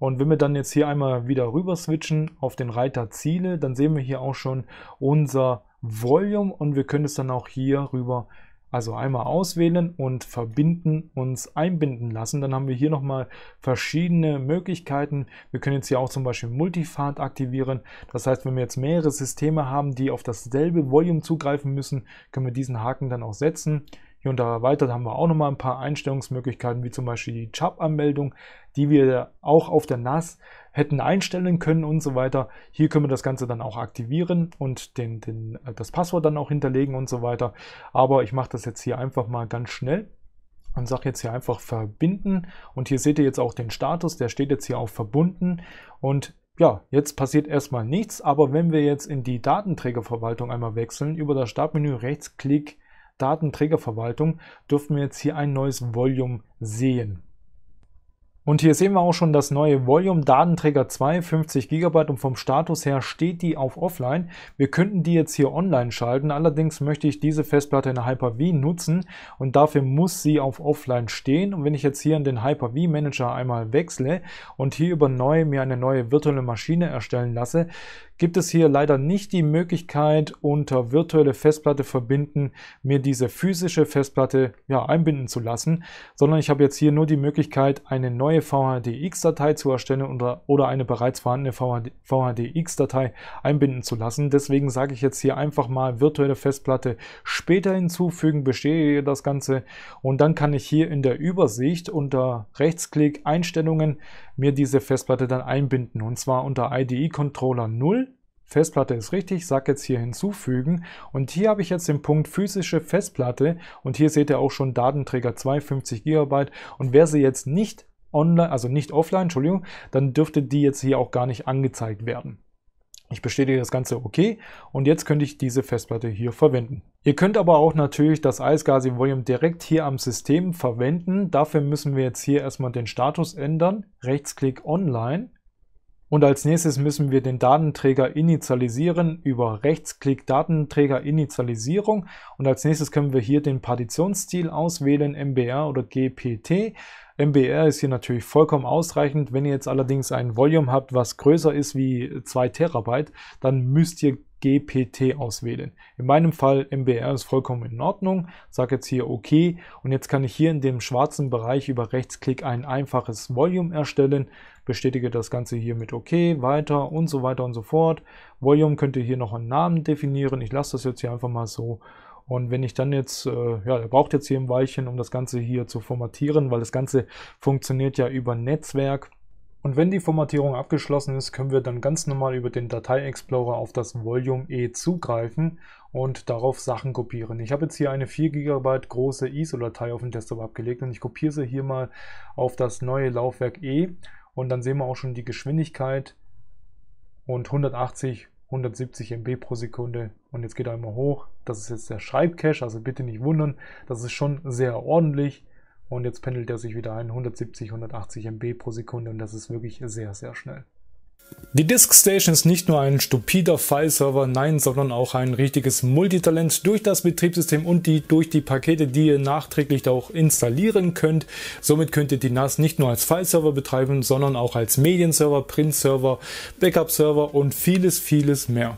Und wenn wir dann jetzt hier einmal wieder rüber switchen auf den Reiter Ziele, dann sehen wir hier auch schon unser Volume und wir können es dann auch hier rüber also einmal auswählen und verbinden uns einbinden lassen. Dann haben wir hier nochmal verschiedene Möglichkeiten. Wir können jetzt hier auch zum Beispiel Multifart aktivieren. Das heißt, wenn wir jetzt mehrere Systeme haben, die auf dasselbe Volume zugreifen müssen, können wir diesen Haken dann auch setzen. Hier und da erweitert haben wir auch nochmal ein paar Einstellungsmöglichkeiten, wie zum Beispiel die chub anmeldung die wir auch auf der NAS hätten einstellen können und so weiter. Hier können wir das Ganze dann auch aktivieren und den, den, äh, das Passwort dann auch hinterlegen und so weiter. Aber ich mache das jetzt hier einfach mal ganz schnell und sage jetzt hier einfach verbinden. Und hier seht ihr jetzt auch den Status, der steht jetzt hier auf verbunden. Und ja, jetzt passiert erstmal nichts, aber wenn wir jetzt in die Datenträgerverwaltung einmal wechseln, über das Startmenü Rechtsklick Datenträgerverwaltung dürfen wir jetzt hier ein neues Volume sehen. Und hier sehen wir auch schon das neue Volume Datenträger 2, 50 GB und vom Status her steht die auf Offline. Wir könnten die jetzt hier online schalten, allerdings möchte ich diese Festplatte in Hyper-V nutzen und dafür muss sie auf Offline stehen. Und wenn ich jetzt hier in den Hyper-V Manager einmal wechsle und hier über neu mir eine neue virtuelle Maschine erstellen lasse, gibt es hier leider nicht die Möglichkeit, unter virtuelle Festplatte verbinden, mir diese physische Festplatte ja, einbinden zu lassen, sondern ich habe jetzt hier nur die Möglichkeit, eine neue VHDX-Datei zu erstellen oder, oder eine bereits vorhandene VHDX-Datei einbinden zu lassen. Deswegen sage ich jetzt hier einfach mal virtuelle Festplatte später hinzufügen, bestehe das Ganze und dann kann ich hier in der Übersicht unter Rechtsklick Einstellungen mir diese Festplatte dann einbinden. Und zwar unter IDE Controller 0. Festplatte ist richtig, sag jetzt hier hinzufügen und hier habe ich jetzt den Punkt physische Festplatte und hier seht ihr auch schon Datenträger 2, 50 GB und wer sie jetzt nicht online, also nicht offline, Entschuldigung, dann dürfte die jetzt hier auch gar nicht angezeigt werden. Ich bestätige das Ganze OK und jetzt könnte ich diese Festplatte hier verwenden. Ihr könnt aber auch natürlich das Eisgas im Volume direkt hier am System verwenden. Dafür müssen wir jetzt hier erstmal den Status ändern. Rechtsklick Online und als nächstes müssen wir den Datenträger initialisieren über Rechtsklick Datenträger Initialisierung. Und als nächstes können wir hier den Partitionsstil auswählen, MBR oder GPT. MBR ist hier natürlich vollkommen ausreichend. Wenn ihr jetzt allerdings ein Volume habt, was größer ist wie 2 Terabyte, dann müsst ihr GPT auswählen. In meinem Fall MBR ist vollkommen in Ordnung. Sage jetzt hier OK und jetzt kann ich hier in dem schwarzen Bereich über Rechtsklick ein einfaches Volume erstellen bestätige das Ganze hier mit OK, weiter und so weiter und so fort. Volume könnt ihr hier noch einen Namen definieren. Ich lasse das jetzt hier einfach mal so. Und wenn ich dann jetzt, äh, ja, er braucht jetzt hier ein Weilchen, um das Ganze hier zu formatieren, weil das Ganze funktioniert ja über Netzwerk. Und wenn die Formatierung abgeschlossen ist, können wir dann ganz normal über den Datei-Explorer auf das Volume E zugreifen und darauf Sachen kopieren. Ich habe jetzt hier eine 4 GB große ISO-Datei auf dem Desktop abgelegt und ich kopiere sie hier mal auf das neue Laufwerk E und dann sehen wir auch schon die Geschwindigkeit und 180, 170 MB pro Sekunde. Und jetzt geht er immer hoch. Das ist jetzt der Schreibcache, also bitte nicht wundern. Das ist schon sehr ordentlich. Und jetzt pendelt er sich wieder ein, 170, 180 MB pro Sekunde. Und das ist wirklich sehr, sehr schnell. Die Disk Station ist nicht nur ein stupider File-Server, nein, sondern auch ein richtiges Multitalent durch das Betriebssystem und die, durch die Pakete, die ihr nachträglich auch installieren könnt. Somit könnt ihr die NAS nicht nur als File-Server betreiben, sondern auch als Medienserver, Print-Server, Backup-Server und vieles, vieles mehr.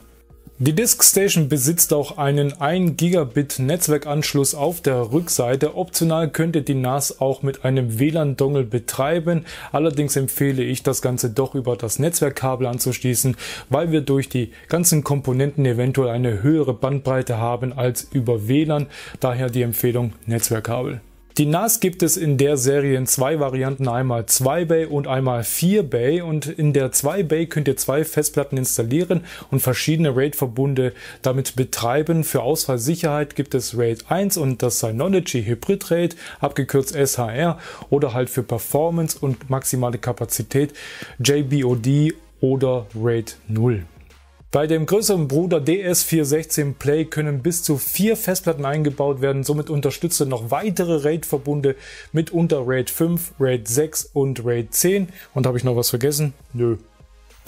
Die Diskstation besitzt auch einen 1 Gigabit Netzwerkanschluss auf der Rückseite. Optional könnt ihr die NAS auch mit einem WLAN-Dongle betreiben. Allerdings empfehle ich das Ganze doch über das Netzwerkkabel anzuschließen, weil wir durch die ganzen Komponenten eventuell eine höhere Bandbreite haben als über WLAN. Daher die Empfehlung Netzwerkkabel. Die NAS gibt es in der Serie in zwei Varianten, einmal 2-Bay und einmal 4-Bay. Und in der 2-Bay könnt ihr zwei Festplatten installieren und verschiedene RAID-Verbunde damit betreiben. Für Ausfallsicherheit gibt es RAID 1 und das Synology Hybrid RAID, abgekürzt SHR, oder halt für Performance und maximale Kapazität JBOD oder RAID 0. Bei dem größeren Bruder DS416 Play können bis zu vier Festplatten eingebaut werden. Somit unterstützt er noch weitere RAID-Verbunde, mitunter RAID 5, RAID 6 und RAID 10. Und habe ich noch was vergessen? Nö.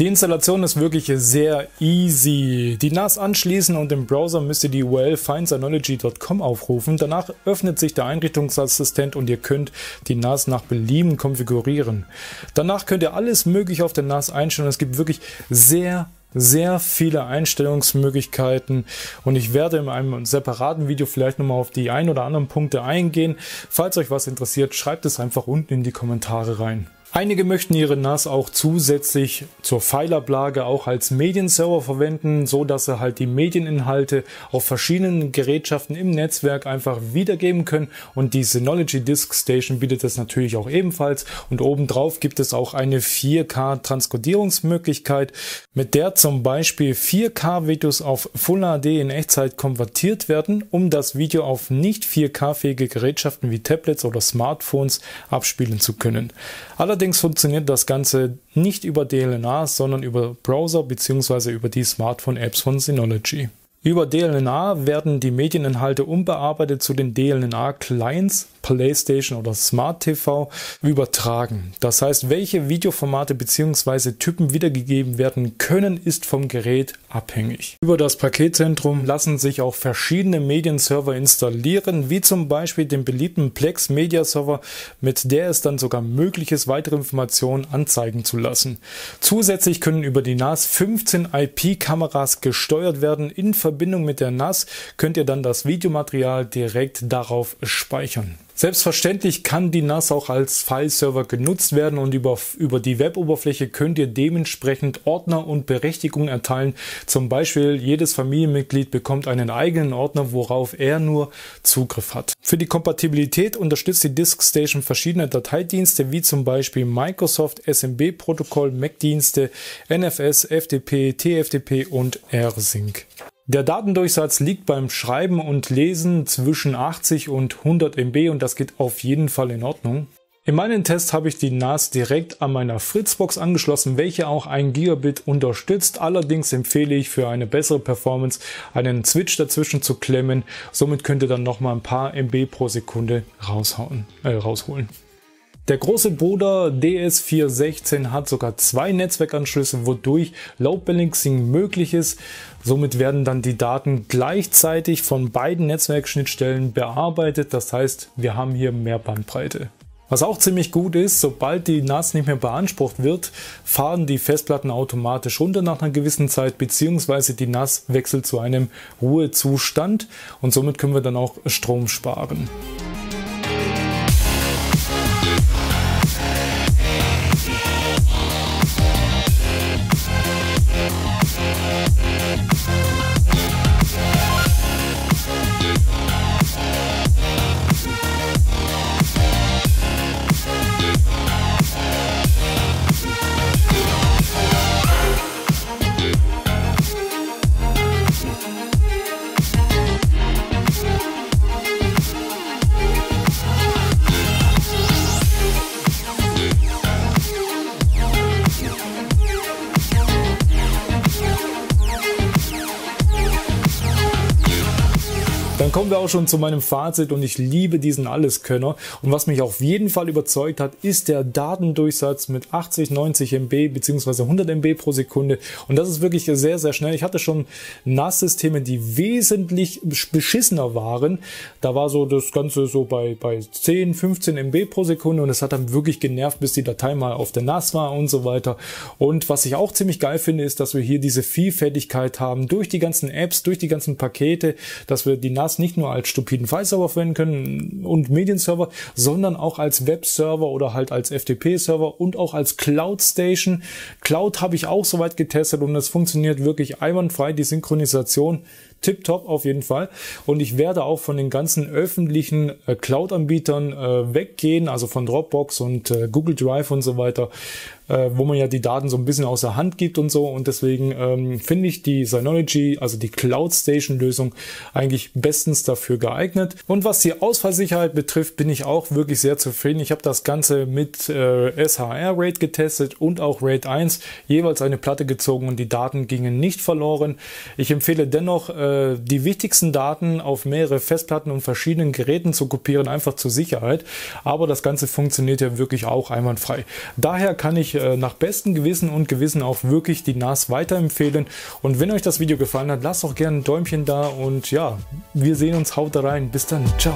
Die Installation ist wirklich sehr easy. Die NAS anschließen und im Browser müsst ihr die URL findsynology.com aufrufen. Danach öffnet sich der Einrichtungsassistent und ihr könnt die NAS nach Belieben konfigurieren. Danach könnt ihr alles mögliche auf der NAS einstellen. Es gibt wirklich sehr sehr viele Einstellungsmöglichkeiten und ich werde in einem separaten Video vielleicht nochmal auf die ein oder anderen Punkte eingehen. Falls euch was interessiert, schreibt es einfach unten in die Kommentare rein. Einige möchten ihre NAS auch zusätzlich zur Pfeilablage auch als Medienserver verwenden, so dass sie halt die Medieninhalte auf verschiedenen Gerätschaften im Netzwerk einfach wiedergeben können und die Synology Disk Station bietet das natürlich auch ebenfalls und obendrauf gibt es auch eine 4K Transkodierungsmöglichkeit, mit der zum Beispiel 4K Videos auf Full HD in Echtzeit konvertiert werden, um das Video auf nicht 4K fähige Gerätschaften wie Tablets oder Smartphones abspielen zu können. Allerdings Allerdings funktioniert das Ganze nicht über DLNA, sondern über Browser bzw. über die Smartphone-Apps von Synology. Über DLNA werden die Medieninhalte unbearbeitet zu den DLNA-Clients PlayStation oder Smart TV übertragen. Das heißt, welche Videoformate bzw. Typen wiedergegeben werden können, ist vom Gerät abhängig. Über das Paketzentrum lassen sich auch verschiedene Medienserver installieren, wie zum Beispiel den beliebten Plex Media Server, mit der es dann sogar möglich ist, weitere Informationen anzeigen zu lassen. Zusätzlich können über die NAS 15 IP-Kameras gesteuert werden. In Verbindung mit der NAS könnt ihr dann das Videomaterial direkt darauf speichern. Selbstverständlich kann die NAS auch als File-Server genutzt werden und über, über die Web-Oberfläche könnt ihr dementsprechend Ordner und Berechtigungen erteilen. Zum Beispiel jedes Familienmitglied bekommt einen eigenen Ordner, worauf er nur Zugriff hat. Für die Kompatibilität unterstützt die DiskStation verschiedene Dateidienste wie zum Beispiel Microsoft SMB-Protokoll, Mac-Dienste, NFS, FTP, TFTP und rsync. Der Datendurchsatz liegt beim Schreiben und Lesen zwischen 80 und 100 MB und das geht auf jeden Fall in Ordnung. In meinem Test habe ich die NAS direkt an meiner Fritzbox angeschlossen, welche auch 1 Gigabit unterstützt. Allerdings empfehle ich für eine bessere Performance einen Switch dazwischen zu klemmen. Somit könnt ihr dann nochmal ein paar MB pro Sekunde raushauen, äh, rausholen. Der große Bruder DS416 hat sogar zwei Netzwerkanschlüsse, wodurch Load Balancing möglich ist. Somit werden dann die Daten gleichzeitig von beiden Netzwerkschnittstellen bearbeitet. Das heißt, wir haben hier mehr Bandbreite. Was auch ziemlich gut ist, sobald die NAS nicht mehr beansprucht wird, fahren die Festplatten automatisch runter nach einer gewissen Zeit, beziehungsweise die NAS wechselt zu einem Ruhezustand und somit können wir dann auch Strom sparen. Dann kommen wir auch schon zu meinem Fazit und ich liebe diesen Alleskönner. Und was mich auf jeden Fall überzeugt hat, ist der Datendurchsatz mit 80, 90 MB bzw. 100 MB pro Sekunde. Und das ist wirklich sehr, sehr schnell. Ich hatte schon NAS-Systeme, die wesentlich beschissener waren. Da war so das Ganze so bei, bei 10, 15 MB pro Sekunde und es hat dann wirklich genervt, bis die Datei mal auf der NAS war und so weiter. Und was ich auch ziemlich geil finde, ist, dass wir hier diese Vielfältigkeit haben durch die ganzen Apps, durch die ganzen Pakete, dass wir die NAS Podcast nicht nur als stupiden File-Server verwenden können und Medienserver, sondern auch als web oder halt als FTP-Server und auch als Cloud-Station. Cloud, habe ich auch soweit getestet und das funktioniert wirklich einwandfrei, die Synchronisation tipptopp auf jeden Fall. Und ich werde auch von den ganzen öffentlichen äh, Cloud-Anbietern äh, weggehen, also von Dropbox und äh, Google Drive und so weiter, äh, wo man ja die Daten so ein bisschen aus der Hand gibt und so. Und deswegen ähm, finde ich die Synology, also die Cloud Station-Lösung, eigentlich bestens dafür geeignet. Und was die Ausfallsicherheit betrifft, bin ich auch wirklich sehr zufrieden. Ich habe das Ganze mit äh, SHR-Rate getestet und auch RAID 1, jeweils eine Platte gezogen und die Daten gingen nicht verloren. Ich empfehle dennoch, äh, äh, die wichtigsten Daten auf mehrere Festplatten und verschiedenen Geräten zu kopieren, einfach zur Sicherheit. Aber das Ganze funktioniert ja wirklich auch einwandfrei. Daher kann ich äh, nach bestem Gewissen und Gewissen auch wirklich die NAS weiterempfehlen. Und wenn euch das Video gefallen hat, lasst doch gerne ein Däumchen da und ja, wir sehen uns, haut rein. Bis dann, ciao.